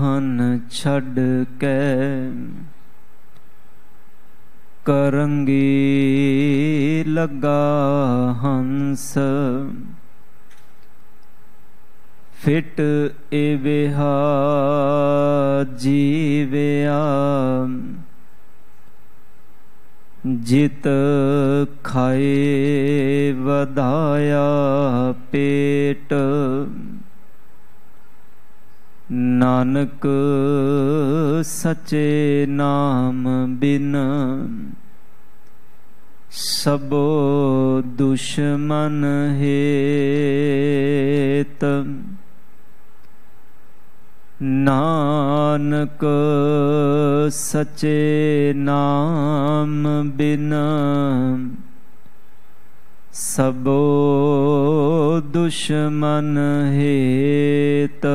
ਹਨ ਛੱਡ ਕੇ ਕਰੰਗੀ ਲਗਾ ਹੰਸ ਫਿਟ ਵਿਹਾ ਜੀਵਿਆ ਜਿਤ ਖਾਏ ਵਧਾਇਆ ਪੇਟ ਨਾਨਕ ਸਚੇ ਨਾਮ ਬਿਨ ਸਭੋ ਦੁਸ਼ਮਨ ਹੇਤ ਨਾਨਕ ਸਚੇ ਨਾਮ ਬਿਨ ਸਬੋ ਦੁਸ਼ਮਨ ਹੇਤ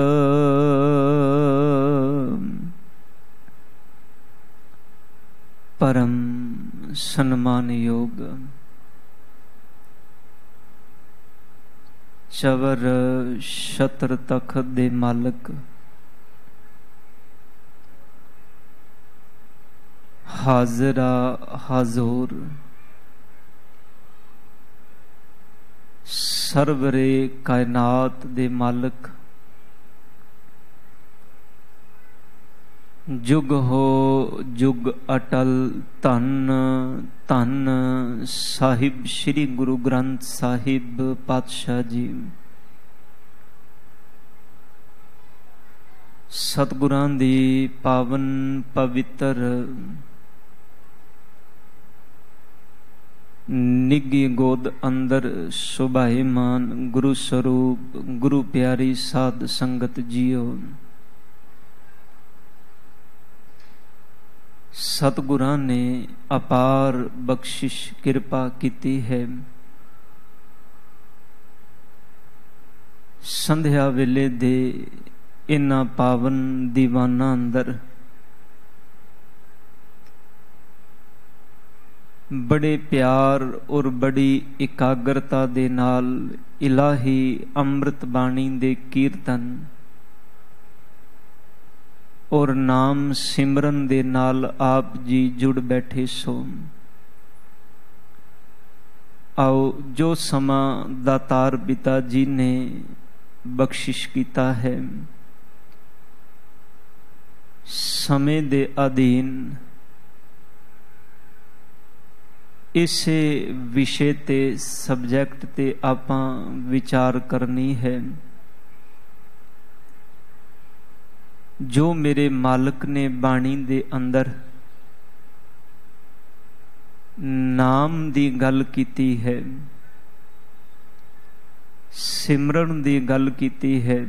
ਪਰਮ ਸਨਮਾਨ ਯੋਗ ਚਵਰ ਸ਼ਤਰ ਤਖ ਦੇ ਮਾਲਕ ਹਾਜ਼ਰਾ ਹਾਜ਼ੂਰ ਸਰਬ ਰੇ ਕਾਇਨਾਤ ਦੇ ਮਾਲਕ ਜੁਗ ਹੋ ਜੁਗ ਅਟਲ ਧੰਨ ਧੰਨ ਸਾਹਿਬ ਸ੍ਰੀ ਗੁਰੂ ਗ੍ਰੰਥ ਸਾਹਿਬ ਪਾਤਸ਼ਾਹ ਜੀ ਸਤਗੁਰਾਂ ਦੀ ਪਾਵਨ ਪਵਿੱਤਰ ਨਿੱਗੀ ਗੋਦ ਅੰਦਰ ਸੁਭਾਏ ਮਾਨ ਗੁਰੂ ਸਰੂਪ ਗੁਰੂ ਪਿਆਰੀ ਸਾਧ ਸੰਗਤ ਜੀਓ ਸਤਗੁਰਾਂ ਨੇ ਅਪਾਰ ਬਖਸ਼ਿਸ਼ ਕਿਰਪਾ ਕੀਤੀ ਹੈ ਸੰਧਿਆ ਵੇਲੇ ਦੇ ਇਨ੍ਹਾਂ ਪਾਵਨ ਦੀਵਾਨਾਂ ਅੰਦਰ ਬੜੇ ਪਿਆਰ ਔਰ ਬੜੀ ਇਕਾਗਰਤਾ ਦੇ ਨਾਲ ਇਲਾਹੀ ਅੰਮ੍ਰਿਤ ਬਾਣੀ ਦੇ ਕੀਰਤਨ ਔਰ ਨਾਮ ਸਿਮਰਨ ਦੇ ਨਾਲ ਆਪ ਜੀ ਜੁੜ ਬੈਠੇ ਸੋ ਆਓ ਜੋ ਸਮਾਂ ਦਾਤਾਰ ਪਿਤਾ ਜੀ ਨੇ ਬਖਸ਼ਿਸ਼ ਕੀਤਾ ਹੈ ਸਮੇਂ ਦੇ ਅਧੀਨ ਇਸ ਵਿਸ਼ੇ ਤੇ ਸਬਜੈਕਟ ਤੇ ਆਪਾਂ ਵਿਚਾਰ ਕਰਨੀ ਹੈ ਜੋ ਮੇਰੇ ਮਾਲਕ ਨੇ ਬਾਣੀ ਦੇ ਅੰਦਰ ਨਾਮ ਦੀ ਗੱਲ ਕੀਤੀ ਹੈ ਸਿਮਰਨ ਦੀ ਗੱਲ ਕੀਤੀ ਹੈ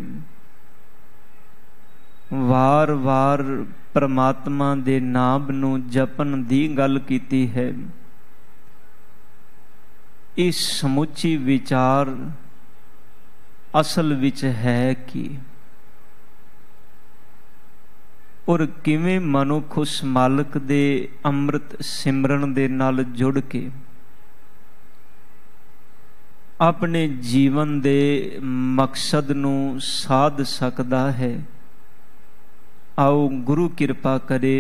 ਵਾਰ-ਵਾਰ ਪ੍ਰਮਾਤਮਾ ਦੇ ਨਾਮ ਨੂੰ ਜਪਣ ਦੀ ਗੱਲ ਕੀਤੀ ਹੈ ਇਹ ਸਮੁੱਚੀ ਵਿਚਾਰ ਅਸਲ ਵਿੱਚ ਹੈ ਕਿ ਔਰ ਕਿਵੇਂ ਮਨੁੱਖ ਉਸ ਮਾਲਕ ਦੇ ਅੰਮ੍ਰਿਤ ਸਿਮਰਨ ਦੇ ਨਾਲ ਜੁੜ ਕੇ ਆਪਣੇ ਜੀਵਨ ਦੇ ਮਕਸਦ ਨੂੰ ਸਾਧ ਸਕਦਾ ਹੈ ਆਓ ਗੁਰੂ ਕਿਰਪਾ ਕਰੇ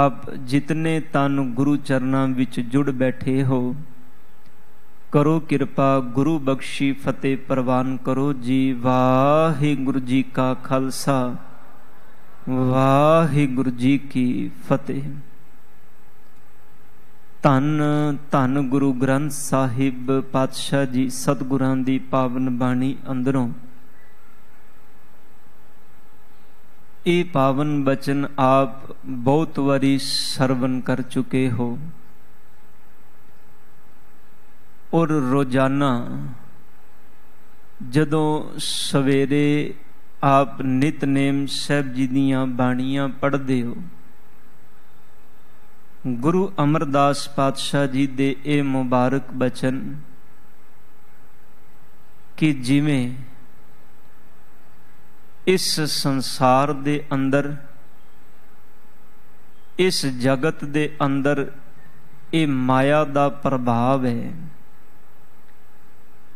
ਆਪ ਜਿਤਨੇ ਤਨ ਗੁਰੂ ਚਰਨਾਂ ਵਿੱਚ ਜੁੜ ਬੈਠੇ ਹੋ ਕਰੋ ਕਿਰਪਾ ਗੁਰੂ ਬਖਸ਼ੀ ਫਤਿਹ ਪ੍ਰਵਾਨ ਕਰੋ ਜੀ ਵਾਹਿਗੁਰੂ ਜੀ ਕਾ ਖਾਲਸਾ ਵਾਹਿਗੁਰੂ ਜੀ ਕੀ ਫਤਿਹ ਤਨ ਤਨ ਗੁਰੂ ਗ੍ਰੰਥ ਸਾਹਿਬ ਪਾਤਸ਼ਾਹ ਜੀ ਸਤਿਗੁਰਾਂ ਦੀ ਪਾਵਨ ਬਾਣੀ ਅੰਦਰੋਂ ਇਹ ਪਾਵਨ ਬਚਨ ਆਪ ਬਹੁਤ ਵਾਰੀ ਸਰਵਨ ਕਰ ਚੁਕੇ ਹੋ ਔਰ ਰੋਜ਼ਾਨਾ ਜਦੋਂ ਸਵੇਰੇ ਆਪ ਨਿਤਨੇਮ ਸਹਿਬ ਜੀ ਦੀਆਂ ਬਾਣੀਆਂ ਪੜ੍ਹਦੇ ਹੋ ਗੁਰੂ ਅਮਰਦਾਸ ਪਾਤਸ਼ਾਹ ਜੀ ਦੇ ਇਹ ਮੁਬਾਰਕ ਬਚਨ ਕਿ ਜਿਵੇਂ ਇਸ ਸੰਸਾਰ ਦੇ ਅੰਦਰ ਇਸ ਜਗਤ ਦੇ ਅੰਦਰ ਇਹ ਮਾਇਆ ਦਾ ਪ੍ਰਭਾਵ ਹੈ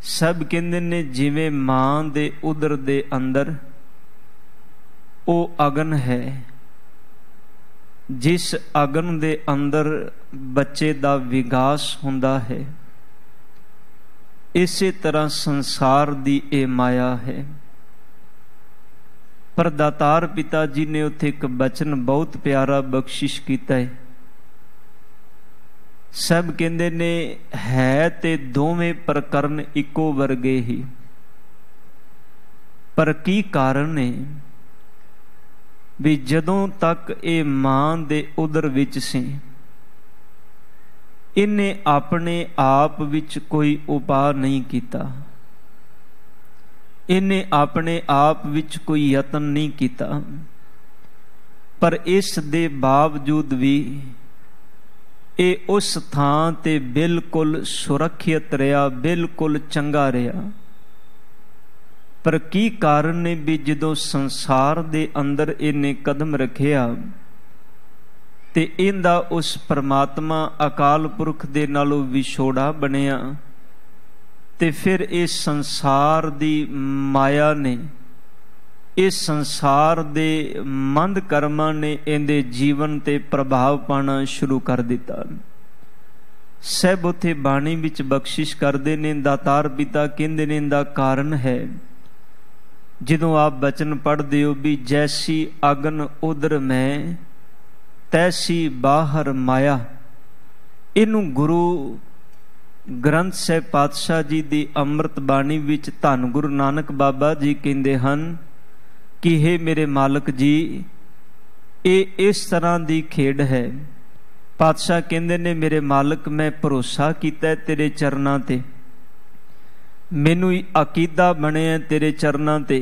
ਸਭ ਕਹਿੰਦੇ ਨੇ ਜਿਵੇਂ ਮਾਂ ਦੇ ਉਦਰ ਦੇ ਅੰਦਰ ਉਹ ਅਗਨ ਹੈ ਜਿਸ ਅਗਨ ਦੇ ਅੰਦਰ ਬੱਚੇ ਦਾ ਵਿਕਾਸ ਹੁੰਦਾ ਹੈ ਇਸੇ ਤਰ੍ਹਾਂ ਸੰਸਾਰ ਦੀ ਇਹ ਮਾਇਆ ਹੈ ਪਰ ਦਾਤਾਰ ਪਿਤਾ ਜੀ ਨੇ ਉੱਥੇ ਇੱਕ ਬਚਨ ਬਹੁਤ ਪਿਆਰਾ ਬਖਸ਼ਿਸ਼ ਕੀਤਾ ਹੈ ਸਭ ਕਹਿੰਦੇ ਨੇ ਹੈ ਤੇ ਦੋਵੇਂ ਪ੍ਰਕਰਨ ਇੱਕੋ ਵਰਗੇ ਹੀ ਪਰ ਕੀ ਕਾਰਨ ਨੇ ਵੀ ਜਦੋਂ ਤੱਕ ਇਹ ਮਾਂ ਦੇ ਉਦਰ ਵਿੱਚ ਸੀ ਇਹਨੇ ਆਪਣੇ ਆਪ ਵਿੱਚ ਕੋਈ ਉਪਾਅ ਨਹੀਂ ਕੀਤਾ ਇਹਨੇ ਆਪਣੇ ਆਪ ਵਿੱਚ ਕੋਈ ਯਤਨ ਨਹੀਂ ਕੀਤਾ ਪਰ ਇਸ ਦੇ ਬਾਵਜੂਦ ਵੀ ਇਹ ਉਸ ਥਾਂ ਤੇ ਬਿਲਕੁਲ ਸੁਰੱਖਿਅਤ ਰਿਹਾ ਬਿਲਕੁਲ ਚੰਗਾ ਰਿਹਾ ਪਰ ਕੀ ਕਾਰਨ ਨੇ ਵੀ ਜਦੋਂ ਸੰਸਾਰ ਦੇ ਅੰਦਰ ਇਹਨੇ ਕਦਮ ਰੱਖਿਆ ਤੇ ਇਹਦਾ ਉਸ ਪਰਮਾਤਮਾ ਅਕਾਲ ਪੁਰਖ ਦੇ ਨਾਲੋਂ ਵਿਛੋੜਾ ਬਣਿਆ ਤੇ ਫਿਰ ਇਹ ਸੰਸਾਰ ਦੀ ਮਾਇਆ ਨੇ ਇਸ ਸੰਸਾਰ ਦੇ ਮੰਦ ਕਰਮਾਂ ਨੇ ਇਹਦੇ ਜੀਵਨ ਤੇ ਪ੍ਰਭਾਵ ਪਾਣਾ ਸ਼ੁਰੂ ਕਰ ਦਿੱਤਾ ਸਭ ਉਥੇ ਬਾਣੀ ਵਿੱਚ ਬਖਸ਼ਿਸ਼ ਕਰਦੇ ਨੇ ਦਾਤਾਰ ਪਿਤਾ ਕਹਿੰਦੇ ਨੇ ਦਾ ਕਾਰਨ ਹੈ ਜਦੋਂ ਆਪ ਬਚਨ ਪੜ੍ਹਦੇ ਹੋ ਵੀ ਜੈਸੀ ਅਗਨ ਉਦਰ ਮੈਂ ਤੈਸੀ ਬਾਹਰ ਮਾਇਆ ਇਹਨੂੰ ਗੁਰੂ ਗ੍ਰੰਥ ਸਾਹਿਬ ਪਾਤਸ਼ਾਹ ਜੀ ਦੀ ਅੰਮ੍ਰਿਤ ਬਾਣੀ ਵਿੱਚ ਧੰਨ ਗੁਰੂ ਨਾਨਕ ਬਾਬਾ ਜੀ ਕਹਿੰਦੇ ਹਨ ਕਿ हे ਮੇਰੇ ਮਾਲਕ ਜੀ ਇਹ ਇਸ ਤਰ੍ਹਾਂ ਦੀ ਖੇਡ ਹੈ ਪਾਤਸ਼ਾਹ ਕਹਿੰਦੇ ਨੇ ਮੇਰੇ ਮਾਲਕ ਮੈਂ ਭਰੋਸਾ ਕੀਤਾ ਤੇਰੇ ਚਰਨਾਂ ਤੇ ਮੈਨੂੰ ਅਕੀਦਾ ਬਣਿਆ ਤੇਰੇ ਚਰਨਾਂ ਤੇ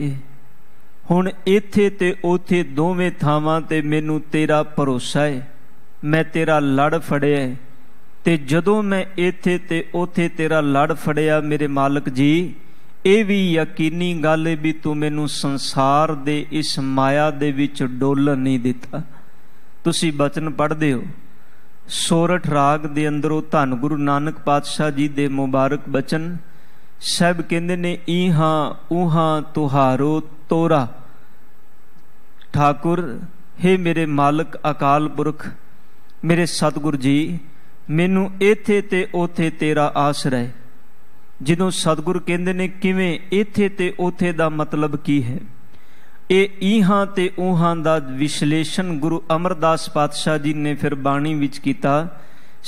ਹੁਣ ਇੱਥੇ ਤੇ ਉੱਥੇ ਦੋਵੇਂ ਥਾਵਾਂ ਤੇ ਮੈਨੂੰ ਤੇਰਾ ਭਰੋਸਾ ਹੈ ਮੈਂ ਤੇਰਾ ਲੜ ਫੜਿਆ ਤੇ ਜਦੋਂ ਮੈਂ ਇੱਥੇ ਤੇ ਉੱਥੇ ਤੇਰਾ ਲੜ ਫੜਿਆ ਮੇਰੇ ਮਾਲਕ ਜੀ ਇਹ ਵੀ ਯਕੀਨੀ ਗੱਲ ਹੈ ਵੀ ਤੂੰ ਮੈਨੂੰ ਸੰਸਾਰ ਦੇ ਇਸ ਮਾਇਆ ਦੇ ਵਿੱਚ ਡੋਲਣ ਨਹੀਂ ਦਿੱਤਾ ਤੁਸੀਂ ਬਚਨ ਪੜ੍ਹਦੇ ਹੋ ਸੋਰਠ ਰਾਗ ਦੇ ਅੰਦਰੋਂ ਧੰਨ ਗੁਰੂ ਨਾਨਕ ਪਾਤਸ਼ਾਹ ਜੀ ਦੇ ਮੁਬਾਰਕ ਬਚਨ ਸਭ ਕਹਿੰਦੇ ਨੇ ਈਹਾਂ ਉਹਾਂ ਤੁਹਾਰੋ ਤੋਰਾ ਠਾਕੁਰ हे ਮੇਰੇ ਮਾਲਕ ਅਕਾਲ ਪੁਰਖ ਮੇਰੇ ਸਤਿਗੁਰ ਜੀ ਮੈਨੂੰ ਇੱਥੇ ਤੇ ਉੱਥੇ ਤੇਰਾ ਆਸਰਾ ਹੈ ਜਦੋਂ ਸਤਿਗੁਰ ਕਹਿੰਦੇ ਨੇ ਕਿਵੇਂ ਇੱਥੇ ਤੇ ਉਥੇ ਦਾ ਮਤਲਬ ਕੀ ਹੈ ਇਹ ਇਹਾਂ ਤੇ ਉਹਾਂ ਦਾ ਵਿਸ਼ਲੇਸ਼ਣ ਗੁਰੂ ਅਮਰਦਾਸ ਪਾਤਸ਼ਾਹ ਜੀ ਨੇ ਫਿਰ ਬਾਣੀ ਵਿੱਚ ਕੀਤਾ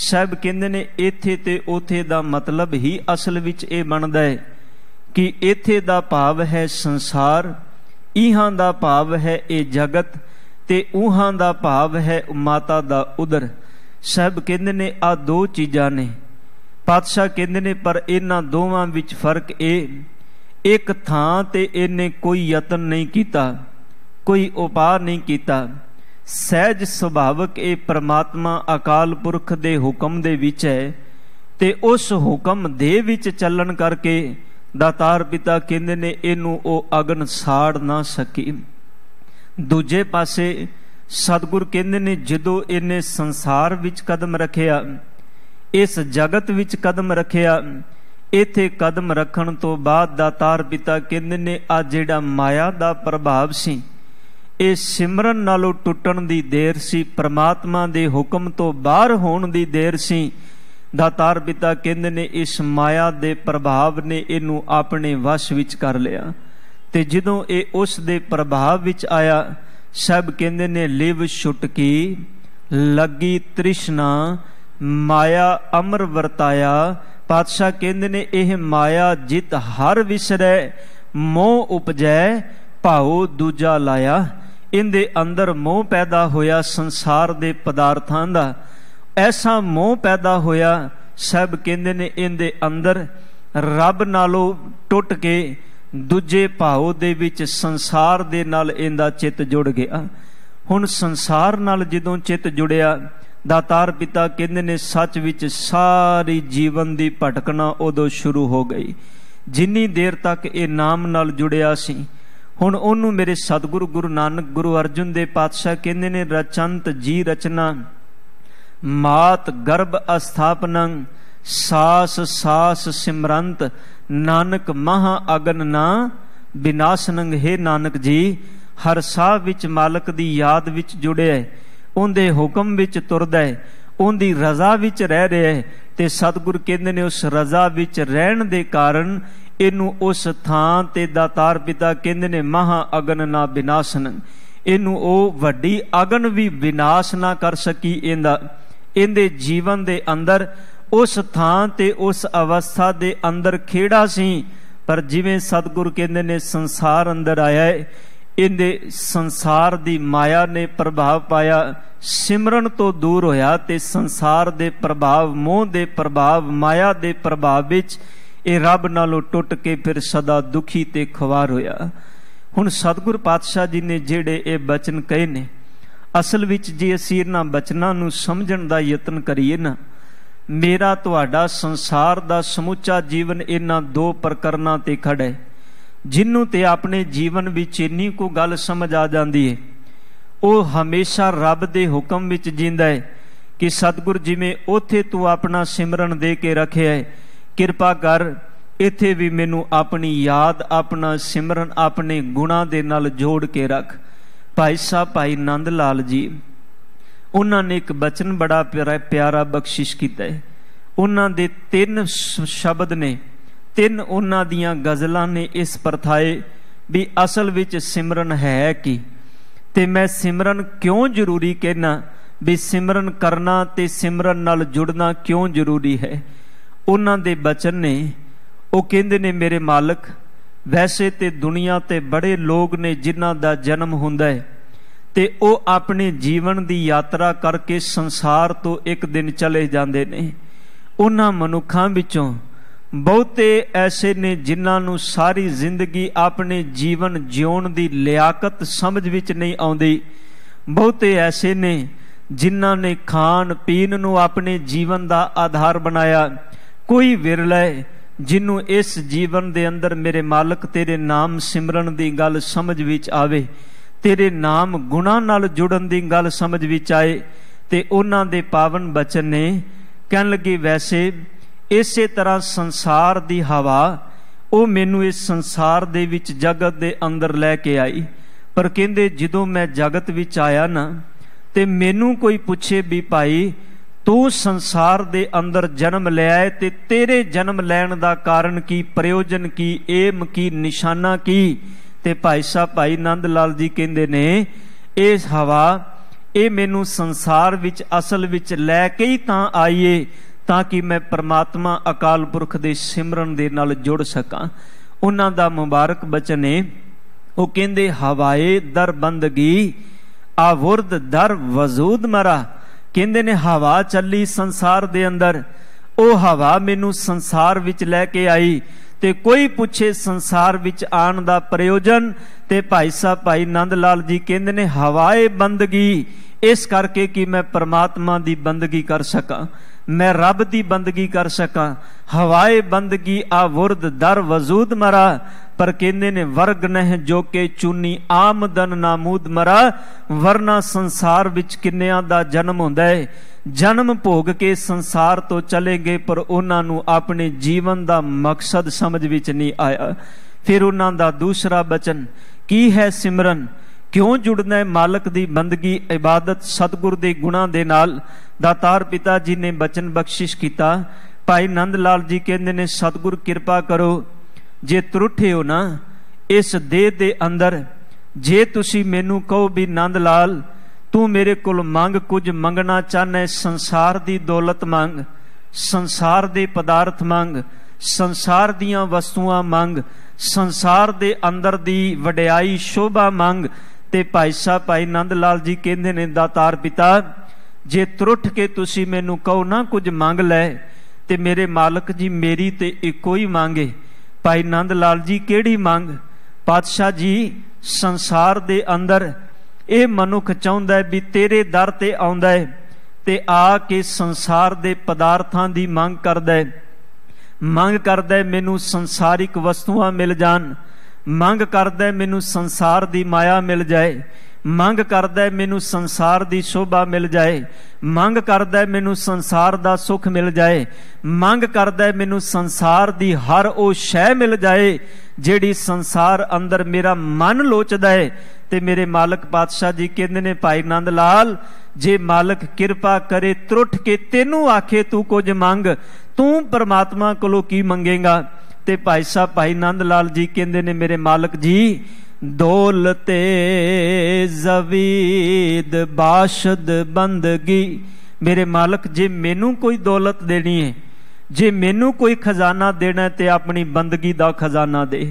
ਸਭ ਕਹਿੰਦੇ ਨੇ ਇੱਥੇ ਤੇ ਉਥੇ ਦਾ ਮਤਲਬ ਹੀ ਅਸਲ ਵਿੱਚ ਇਹ ਬਣਦਾ ਹੈ ਕਿ ਇੱਥੇ ਦਾ ਭਾਵ ਹੈ ਸੰਸਾਰ ਇਹਾਂ ਦਾ ਭਾਵ ਹੈ ਇਹ ਜਗਤ ਤੇ ਉਹਾਂ ਦਾ ਭਾਵ ਹੈ ਮਾਤਾ ਦਾ ਉਦਰ ਸਭ ਕਹਿੰਦੇ ਨੇ ਆ ਦੋ ਚੀਜ਼ਾਂ ਨੇ ਪਾਤਸ਼ਾਹ ਕਹਿੰਦੇ ਨੇ ਪਰ ਇਹਨਾਂ ਦੋਵਾਂ ਵਿੱਚ ਫਰਕ ਇਹ ਇੱਕ ਥਾਂ ਤੇ ਇਹਨੇ ਕੋਈ ਯਤਨ ਨਹੀਂ ਕੀਤਾ ਕੋਈ ਉਪਾਅ ਨਹੀਂ ਕੀਤਾ ਸਹਿਜ ਸੁਭਾਵਕ ਇਹ ਪ੍ਰਮਾਤਮਾ ਅਕਾਲ ਪੁਰਖ ਦੇ ਹੁਕਮ ਦੇ ਵਿੱਚ ਹੈ ਤੇ ਉਸ ਹੁਕਮ ਦੇ ਵਿੱਚ ਚੱਲਣ ਕਰਕੇ ਦਾਤਾਰ ਪਿਤਾ ਕਹਿੰਦੇ ਨੇ ਇਹਨੂੰ ਉਹ ਅਗਨ ਸਾੜ ਨਾ ਸਕੀ ਦੂਜੇ ਪਾਸੇ ਸਤਿਗੁਰ ਕਹਿੰਦੇ ਨੇ ਜਦੋਂ ਇਹਨੇ ਸੰਸਾਰ ਵਿੱਚ ਕਦਮ ਰੱਖਿਆ ਇਸ ਜਗਤ ਵਿੱਚ ਕਦਮ ਰੱਖਿਆ ਇਥੇ ਕਦਮ ਰੱਖਣ ਤੋਂ ਬਾਅਦ ਦਾਤਾਰ ਪਿਤਾ ਕਹਿੰਦੇ ਨੇ ਆ ਜਿਹੜਾ ਮਾਇਆ ਦਾ ਪ੍ਰਭਾਵ ਸੀ ਇਹ ਸਿਮਰਨ ਨਾਲੋਂ ਟੁੱਟਣ ਦੀ ਦੇਰ ਸੀ ਪ੍ਰਮਾਤਮਾ ਦੇ ਹੁਕਮ ਤੋਂ ਬਾਹਰ ਹੋਣ ਦੀ ਦੇਰ ਸੀ ਦਾਤਾਰ ਪਿਤਾ ਕਹਿੰਦੇ ਨੇ ਇਸ ਮਾਇਆ ਦੇ ਪ੍ਰਭਾਵ ਨੇ ਇਹਨੂੰ ਆਪਣੇ ਵਸ਼ ਵਿੱਚ ਕਰ ਲਿਆ ਤੇ ਜਦੋਂ ਇਹ ਉਸ ਦੇ ਪ੍ਰਭਾਵ ਵਿੱਚ ਆਇਆ ਸਭ ਕਹਿੰਦੇ ਨੇ ਲਿਵ ਛੁਟਕੀ ਲੱਗੀ ਤ੍ਰਿਸ਼ਨਾ ਮਾਇਆ ਅਮਰ ਵਰਤਾਇਆ ਪਾਤਸ਼ਾਹ ਕਹਿੰਦੇ ਨੇ ਇਹ ਮਾਇਆ ਜਿਤ ਹਰ ਵਿਸਰੈ ਮੋਹ ਉਪਜੈ ਭਾਉ ਦੂਜਾ ਲਾਇਆ ਇਹਦੇ ਅੰਦਰ ਮੋਹ ਪੈਦਾ ਹੋਇਆ ਸੰਸਾਰ ਦੇ ਪਦਾਰਥਾਂ ਦਾ ਐਸਾ ਮੋਹ ਪੈਦਾ ਹੋਇਆ ਸਭ ਕਹਿੰਦੇ ਨੇ ਇਹਦੇ ਅੰਦਰ ਰੱਬ ਨਾਲੋਂ ਟੁੱਟ ਕੇ ਦੂਜੇ ਭਾਉ ਦੇ ਵਿੱਚ ਸੰਸਾਰ ਦੇ ਨਾਲ ਇਹਦਾ ਚਿੱਤ ਜੁੜ ਗਿਆ ਹੁਣ ਸੰਸਾਰ ਨਾਲ ਜਦੋਂ ਚਿੱਤ ਜੁੜਿਆ ਦਾਤਾਰ ਪਿਤਾ ਕਹਿੰਦੇ ਨੇ ਸੱਚ ਵਿੱਚ ਸਾਰੀ ਜੀਵਨ ਦੀ ਭਟਕਣਾ ਉਦੋਂ ਸ਼ੁਰੂ ਹੋ ਗਈ ਜਿੰਨੀ ਦੇਰ ਤੱਕ ਇਹ ਨਾਮ ਨਾਲ ਜੁੜਿਆ ਸੀ ਹੁਣ ਉਹਨੂੰ ਮੇਰੇ ਸਤਿਗੁਰੂ ਗੁਰੂ ਨਾਨਕ ਗੁਰੂ ਅਰਜੁਨ ਦੇ ਪਾਤਸ਼ਾਹ ਕਹਿੰਦੇ ਨੇ ਰਚੰਤ ਜੀ ਰਚਨਾ ਮਾਤ ਗਰਭ ਅਸਥਾਪਨੰ ਸਾਸ ਸਾਸ ਸਿਮਰੰਤ ਨਾਨਕ ਮਹਾ ਅਗਨ ਨਾ ਵਿਨਾਸ਼ਨੰਗ ਹੈ ਨਾਨਕ ਜੀ ਹਰ ਸਾਹ ਵਿੱਚ ਮਾਲਕ ਦੀ ਯਾਦ ਵਿੱਚ ਜੁੜਿਆ ਹੈ ਉਹਦੇ ਹੁਕਮ ਵਿੱਚ ਤੁਰਦਾ ਹੈ ਉਹਦੀ ਰਜ਼ਾ ਵਿੱਚ ਰਹਿ ਰਿਹਾ ਹੈ ਤੇ ਸਤਿਗੁਰ ਕਹਿੰਦੇ ਨੇ ਉਸ ਰਜ਼ਾ ਵਿੱਚ ਰਹਿਣ ਦੇ ਕਾਰਨ ਇਹਨੂੰ ਉਸ ਥਾਂ ਤੇ ਦਾਤਾਰ ਪਿਤਾ ਕਹਿੰਦੇ ਨੇ ਮਹਾ ਅਗਨ ਨਾ ਬਿਨਾਸ਼ਨ ਇਹਨੂੰ ਉਹ ਵੱਡੀ ਅਗਨ ਵੀ ਵਿਨਾਸ਼ ਨਾ ਕਰ ਸਕੀ ਇਹਦਾ ਇਹਦੇ ਜੀਵਨ ਦੇ ਅੰਦਰ ਉਸ ਥਾਂ ਤੇ ਉਸ ਅਵਸਥਾ ਦੇ ਅੰਦਰ ਖੇੜਾ ਸੀ ਪਰ ਜਿਵੇਂ ਸਤਿਗੁਰ ਕਹਿੰਦੇ ਨੇ ਸੰਸਾਰ ਅੰਦਰ ਆਇਆ ਹੈ ਇਹਦੇ ਸੰਸਾਰ ਦੀ ਮਾਇਆ ਨੇ ਪ੍ਰਭਾਵ ਪਾਇਆ ਸਿਮਰਨ ਤੋਂ ਦੂਰ ਹੋਇਆ ਤੇ ਸੰਸਾਰ ਦੇ ਪ੍ਰਭਾਵ ਮੋਹ ਦੇ ਪ੍ਰਭਾਵ ਮਾਇਆ ਦੇ ਪ੍ਰਭਾਵ ਵਿੱਚ ਇਹ ਰੱਬ ਨਾਲੋਂ ਟੁੱਟ ਕੇ ਫਿਰ ਸਦਾ ਦੁਖੀ ਤੇ ਖਵਾਰ ਹੋਇਆ ਹੁਣ ਸਤਗੁਰ ਪਾਤਸ਼ਾਹ ਜੀ ਨੇ ਜਿਹੜੇ ਇਹ ਬਚਨ ਕਹੇ ਨੇ ਅਸਲ ਵਿੱਚ ਜੇ ਅਸੀਂ ਇਹਨਾਂ ਬਚਨਾਂ ਨੂੰ ਸਮਝਣ ਦਾ ਯਤਨ ਕਰੀਏ ਨਾ ਮੇਰਾ ਤੁਹਾਡਾ ਸੰਸਾਰ ਦਾ ਸਮੁੱਚਾ ਜੀਵਨ ਇਹਨਾਂ ਦੋ ਪ੍ਰਕਰਨਾਂ ਤੇ ਖੜਾ ਹੈ ਜਿੰਨੂੰ ਤੇ ਆਪਣੇ ਜੀਵਨ ਵਿੱਚ ਇੰਨੀ ਕੋ ਗੱਲ ਸਮਝ ਆ ਜਾਂਦੀ ਏ ਉਹ ਹਮੇਸ਼ਾ ਰੱਬ ਦੇ ਹੁਕਮ ਵਿੱਚ ਜਿੰਦਾ ਏ ਕਿ ਸਤਿਗੁਰ ਜਿਵੇਂ ਉਥੇ ਤੂੰ ਆਪਣਾ ਸਿਮਰਨ ਦੇ ਕੇ ਰੱਖਿਆ ਹੈ ਕਿਰਪਾ ਕਰ ਇੱਥੇ ਵੀ ਮੈਨੂੰ ਆਪਣੀ ਯਾਦ ਆਪਣਾ ਸਿਮਰਨ ਆਪਣੇ ਗੁਣਾ ਦੇ ਨਾਲ ਜੋੜ ਕੇ ਰੱਖ ਭਾਈ ਸਾਹਿਬ ਭਾਈ ਨੰਦ ਲਾਲ ਜੀ ਉਹਨਾਂ ਨੇ ਇੱਕ ਬਚਨ ਬੜਾ ਪਿਆਰਾ ਬਖਸ਼ਿਸ਼ ਕੀਤਾ ਹੈ ਉਹਨਾਂ ਦੇ ਤਿੰਨ ਸ਼ਬਦ ਨੇ ਤਿੰਨ ਉਹਨਾਂ ਦੀਆਂ ਗਜ਼ਲਾਂ ਨੇ ਇਸ ਪਰਥਾਏ ਵੀ ਅਸਲ ਵਿੱਚ ਸਿਮਰਨ ਹੈ ਕੀ ਤੇ ਮੈਂ ਸਿਮਰਨ ਕਿਉਂ ਜ਼ਰੂਰੀ ਕਹਿਣਾ ਵੀ ਸਿਮਰਨ ਕਰਨਾ ਤੇ ਸਿਮਰਨ ਨਾਲ ਜੁੜਨਾ ਕਿਉਂ ਜ਼ਰੂਰੀ ਹੈ ਉਹਨਾਂ ਦੇ ਬਚਨ ਨੇ ਉਹ ਕਹਿੰਦੇ ਨੇ ਮੇਰੇ ਮਾਲਕ ਵੈਸੇ ਤੇ ਦੁਨੀਆ ਤੇ ਬੜੇ ਲੋਕ ਨੇ ਜਿਨ੍ਹਾਂ ਦਾ ਜਨਮ ਹੁੰਦਾ ਹੈ ਤੇ ਉਹ ਆਪਣੇ ਜੀਵਨ ਦੀ ਯਾਤਰਾ ਕਰਕੇ ਸੰਸਾਰ ਤੋਂ ਇੱਕ ਦਿਨ ਚਲੇ ਜਾਂਦੇ ਨੇ ਉਹਨਾਂ ਮਨੁੱਖਾਂ ਵਿੱਚੋਂ ਬਹੁਤੇ ਐਸੇ ਨੇ ਜਿਨ੍ਹਾਂ ਨੂੰ ਸਾਰੀ ਜ਼ਿੰਦਗੀ ਆਪਣੇ ਜੀਵਨ ਜਿਉਣ ਦੀ ਲਿਆਕਤ ਸਮਝ ਵਿੱਚ ਨਹੀਂ ਆਉਂਦੀ ਬਹੁਤੇ ਐਸੇ ਨੇ ਜਿਨ੍ਹਾਂ ਨੇ ਖਾਣ ਪੀਣ ਨੂੰ ਆਪਣੇ ਜੀਵਨ ਦਾ ਆਧਾਰ ਬਣਾਇਆ ਕੋਈ ਵਿਰਲਾ ਹੈ ਜਿਨੂੰ ਇਸ ਜੀਵਨ ਦੇ ਅੰਦਰ ਮੇਰੇ ਮਾਲਕ ਤੇਰੇ ਨਾਮ ਸਿਮਰਨ ਦੀ ਗੱਲ ਸਮਝ ਵਿੱਚ ਆਵੇ ਤੇਰੇ ਨਾਮ ਗੁਣਾ ਨਾਲ ਜੁੜਨ ਦੀ ਗੱਲ ਸਮਝ ਵਿੱਚ ਆਏ ਤੇ ਉਹਨਾਂ ਦੇ ਪਾਵਨ ਬਚਨ ਨੇ ਕਹਿਣ ਲੱਗੇ ਵੈਸੇ ਇਸੇ ਤਰ੍ਹਾਂ ਸੰਸਾਰ ਦੀ ਹਵਾ ਉਹ ਮੈਨੂੰ ਇਸ ਸੰਸਾਰ ਦੇ ਵਿੱਚ ਜਗਤ ਦੇ ਅੰਦਰ ਲੈ ਕੇ ਆਈ ਪਰ ਕਹਿੰਦੇ ਜਦੋਂ ਮੈਂ ਜਗਤ ਵਿੱਚ ਆਇਆ ਨਾ ਤੇ ਮੈਨੂੰ ਕੋਈ ਪੁੱਛੇ ਵੀ ਭਾਈ ਤੂੰ ਸੰਸਾਰ ਦੇ ਅੰਦਰ ਜਨਮ ਲਿਆ ਤੇ ਤੇਰੇ ਜਨਮ ਲੈਣ ਦਾ ਕਾਰਨ ਕੀ ਪ੍ਰਯੋਜਨ ਕੀ ਏਮ ਕੀ ਨਿਸ਼ਾਨਾ ਕੀ ਤੇ ਭਾਈ ਸਾਹਿਬ ਭਾਈ ਨੰਦ ਲਾਲ ਜੀ ਕਹਿੰਦੇ ਨੇ ਇਸ ਹਵਾ ਇਹ ਮੈਨੂੰ ਸੰਸਾਰ ਵਿੱਚ ਅਸਲ ਵਿੱਚ ਲੈ ਕੇ ਹੀ ਤਾਂ ਆਈਏ ਤਾਂ ਕਿ ਮੈਂ ਪ੍ਰਮਾਤਮਾ ਅਕਾਲ ਪੁਰਖ ਦੇ ਸਿਮਰਨ ਦੇ ਨਾਲ ਜੁੜ ਸਕਾਂ ਉਹਨਾਂ ਦਾ ਮੁਬਾਰਕ ਬਚਨ ਹੈ ਉਹ ਕਹਿੰਦੇ ਹਵਾਏ ਦਰ ਬੰਦਗੀ ਆਵਰਦ ਦਰ ਵਜੂਦ ਮਰਾ ਕਹਿੰਦੇ ਨੇ ਹਵਾ ਚੱਲੀ ਸੰਸਾਰ ਦੇ ਅੰਦਰ ਉਹ ਹਵਾ ਮੈਨੂੰ ਸੰਸਾਰ ਵਿੱਚ ਲੈ ਕੇ ਆਈ ਤੇ ਕੋਈ ਪੁੱਛੇ ਸੰਸਾਰ ਵਿੱਚ ਆਣ ਦਾ ਪ੍ਰਯੋਜਨ ਤੇ ਭਾਈ ਸਾਹਿਬ ਭਾਈ ਨੰਦ ਲਾਲ ਜੀ ਕਹਿੰਦੇ ਨੇ ਹਵਾਏ ਬੰਦਗੀ ਇਸ ਕਰਕੇ ਕਿ ਮੈਂ ਪਰਮਾਤਮਾ ਦੀ ਬੰਦਗੀ ਕਰ ਸਕਾਂ ਮੈਂ ਰੱਬ ਦੀ ਬੰਦਗੀ ਕਰ ਸਕਾਂ ਹਵਾਏ ਬੰਦਗੀ ਵਰਦ ਦਰ ਵਜੂਦ ਮਰਾ ਪਰ ਕਹਿੰਦੇ ਨੇ ਵਰਗ ਨਹਿ ਜੋ ਕੇ ਚੂਨੀ ਆਮਦਨ ਨਾਮੂਦ ਮਰਾ ਵਰਨਾ ਸੰਸਾਰ ਵਿੱਚ ਕਿੰਨਿਆਂ ਦਾ ਜਨਮ ਹੁੰਦਾ ਹੈ ਜਨਮ ਭੋਗ ਕੇ ਸੰਸਾਰ ਤੋਂ ਚਲੇਗੇ ਪਰ ਉਹਨਾਂ ਨੂੰ ਆਪਣੇ ਜੀਵਨ ਦਾ ਮਕਸਦ ਸਮਝ ਵਿੱਚ ਨਹੀਂ ਆਇਆ ਫਿਰ ਉਹਨਾਂ ਦਾ ਦੂਸਰਾ ਬਚਨ ਕੀ ਹੈ ਸਿਮਰਨ ਕਿਉਂ ਜੁੜਨਾ ਹੈ ਮਾਲਕ ਦੀ ਬੰਦਗੀ ਇਬਾਦਤ ਸਤਗੁਰ ਦੇ ਗੁਣਾਂ ਦੇ ਨਾਲ ਦਾਤਾਰ ਪਿਤਾ ਜੀ ਨੇ ਬਚਨ ਬਖਸ਼ਿਸ਼ ਕੀਤਾ ਭਾਈ ਨੰਦ ਲਾਲ ਜੀ ਕਹਿੰਦੇ ਨੇ ਸਤਗੁਰ ਕਿਰਪਾ ਕਰੋ ਜੇ ਤਰੁੱਠੇ ਹੋ ਨਾ ਇਸ ਦੇਹ ਦੇ ਅੰਦਰ ਜੇ ਤੁਸੀਂ ਮੈਨੂੰ ਕਹੋ ਵੀ ਨੰਦ ਲਾਲ ਤੂੰ ਮੇਰੇ ਕੋਲ ਮੰਗ ਕੁਝ ਮੰਗਣਾ ਚਾਹਨਾ ਸੰਸਾਰ ਦੀ ਦੌਲਤ ਮੰਗ ਸੰਸਾਰ ਦੇ ਪਦਾਰਥ ਮੰਗ ਸੰਸਾਰ ਦੀਆਂ ਵਸਤੂਆਂ ਮੰਗ ਸੰਸਾਰ ਦੇ ਅੰਦਰ ਦੀ ਵਡਿਆਈ ਸ਼ੋਭਾ ਮੰਗ ਤੇ ਭਾਈ ਸਾਹਿਬ ਭਾਈ ਨੰਦ ਲਾਲ ਜੀ ਕਹਿੰਦੇ ਨੇ ਦਾਤਾਰ ਪਿਤਾ ਜੇ ਤਰੁੱਠ ਕੇ ਤੁਸੀਂ ਮੈਨੂੰ ਕਹੋ ਨਾ ਕੁਝ ਮੰਗ ਲੈ ਤੇ ਮੇਰੇ ਮਾਲਕ ਜੀ ਮੇਰੀ ਤੇ ਇੱਕੋ ਹੀ ਮੰਗੇ ਭਾਈ ਨੰਦ ਲਾਲ ਜੀ ਕਿਹੜੀ ਮੰਗ ਪਾਤਸ਼ਾਹ ਜੀ ਸੰਸਾਰ ਦੇ ਅੰਦਰ ਇਹ ਮਨੁੱਖ ਚਾਹੁੰਦਾ ਹੈ ਵੀ ਤੇਰੇ ਦਰ ਤੇ ਆਉਂਦਾ ਹੈ ਤੇ ਆ ਕੇ ਸੰਸਾਰ ਦੇ ਪਦਾਰਥਾਂ ਦੀ ਮੰਗ ਕਰਦਾ ਹੈ ਮੰਗ ਕਰਦਾ ਹੈ ਮੈਨੂੰ ਸੰਸਾਰਿਕ ਵਸਤੂਆਂ ਮਿਲ ਜਾਣ ਮੰਗ ਕਰਦਾ ਮੈਨੂੰ ਸੰਸਾਰ ਦੀ ਮਾਇਆ ਮਿਲ ਜਾਏ ਮੰਗ ਕਰਦਾ ਮੈਨੂੰ ਸੰਸਾਰ ਦੀ ਸ਼ੋਭਾ ਮਿਲ ਜਾਏ ਮੰਗ ਕਰਦਾ ਮੈਨੂੰ ਸੰਸਾਰ ਦਾ ਸੁਖ ਮਿਲ ਜਾਏ ਮੰਗ ਕਰਦਾ ਮੈਨੂੰ ਸੰਸਾਰ ਦੀ ਹਰ ਉਹ ਸ਼ੈ ਮਿਲ ਜਾਏ ਜਿਹੜੀ ਸੰਸਾਰ ਅੰਦਰ ਮੇਰਾ ਮਨ ਲੋਚਦਾ ਹੈ ਤੇ ਮੇਰੇ ਮਾਲਕ ਪਾਤਸ਼ਾਹ ਜੀ ਕਹਿੰਦੇ ਨੇ ਭਾਈ ਨੰਦ ਲਾਲ ਜੇ ਮਾਲਕ ਕਿਰਪਾ ਕਰੇ ਤਰੁੱਠ ਕੇ ਤੈਨੂੰ ਆਖੇ ਤੂੰ ਕੁਝ ਮੰਗ ਤੂੰ ਪਰਮਾਤਮਾ ਕੋਲੋਂ ਕੀ ਮੰਗੇਗਾ ਤੇ ਭਾਈ ਸਾਹਿਬ ਭਾਈ ਨੰਦ ਲਾਲ ਜੀ ਕਹਿੰਦੇ ਨੇ ਮੇਰੇ ਮਾਲਕ ਜੀ ਦੌਲਤੇ ਜ਼ਵੀਦ ਬਾਸ਼ਦ ਬੰਦਗੀ ਮੇਰੇ ਮਾਲਕ ਜੇ ਮੈਨੂੰ ਕੋਈ ਦੌਲਤ ਦੇਣੀ ਹੈ ਜੇ ਮੈਨੂੰ ਕੋਈ ਖਜ਼ਾਨਾ ਦੇਣਾ ਤੇ ਆਪਣੀ ਬੰਦਗੀ ਦਾ ਖਜ਼ਾਨਾ ਦੇ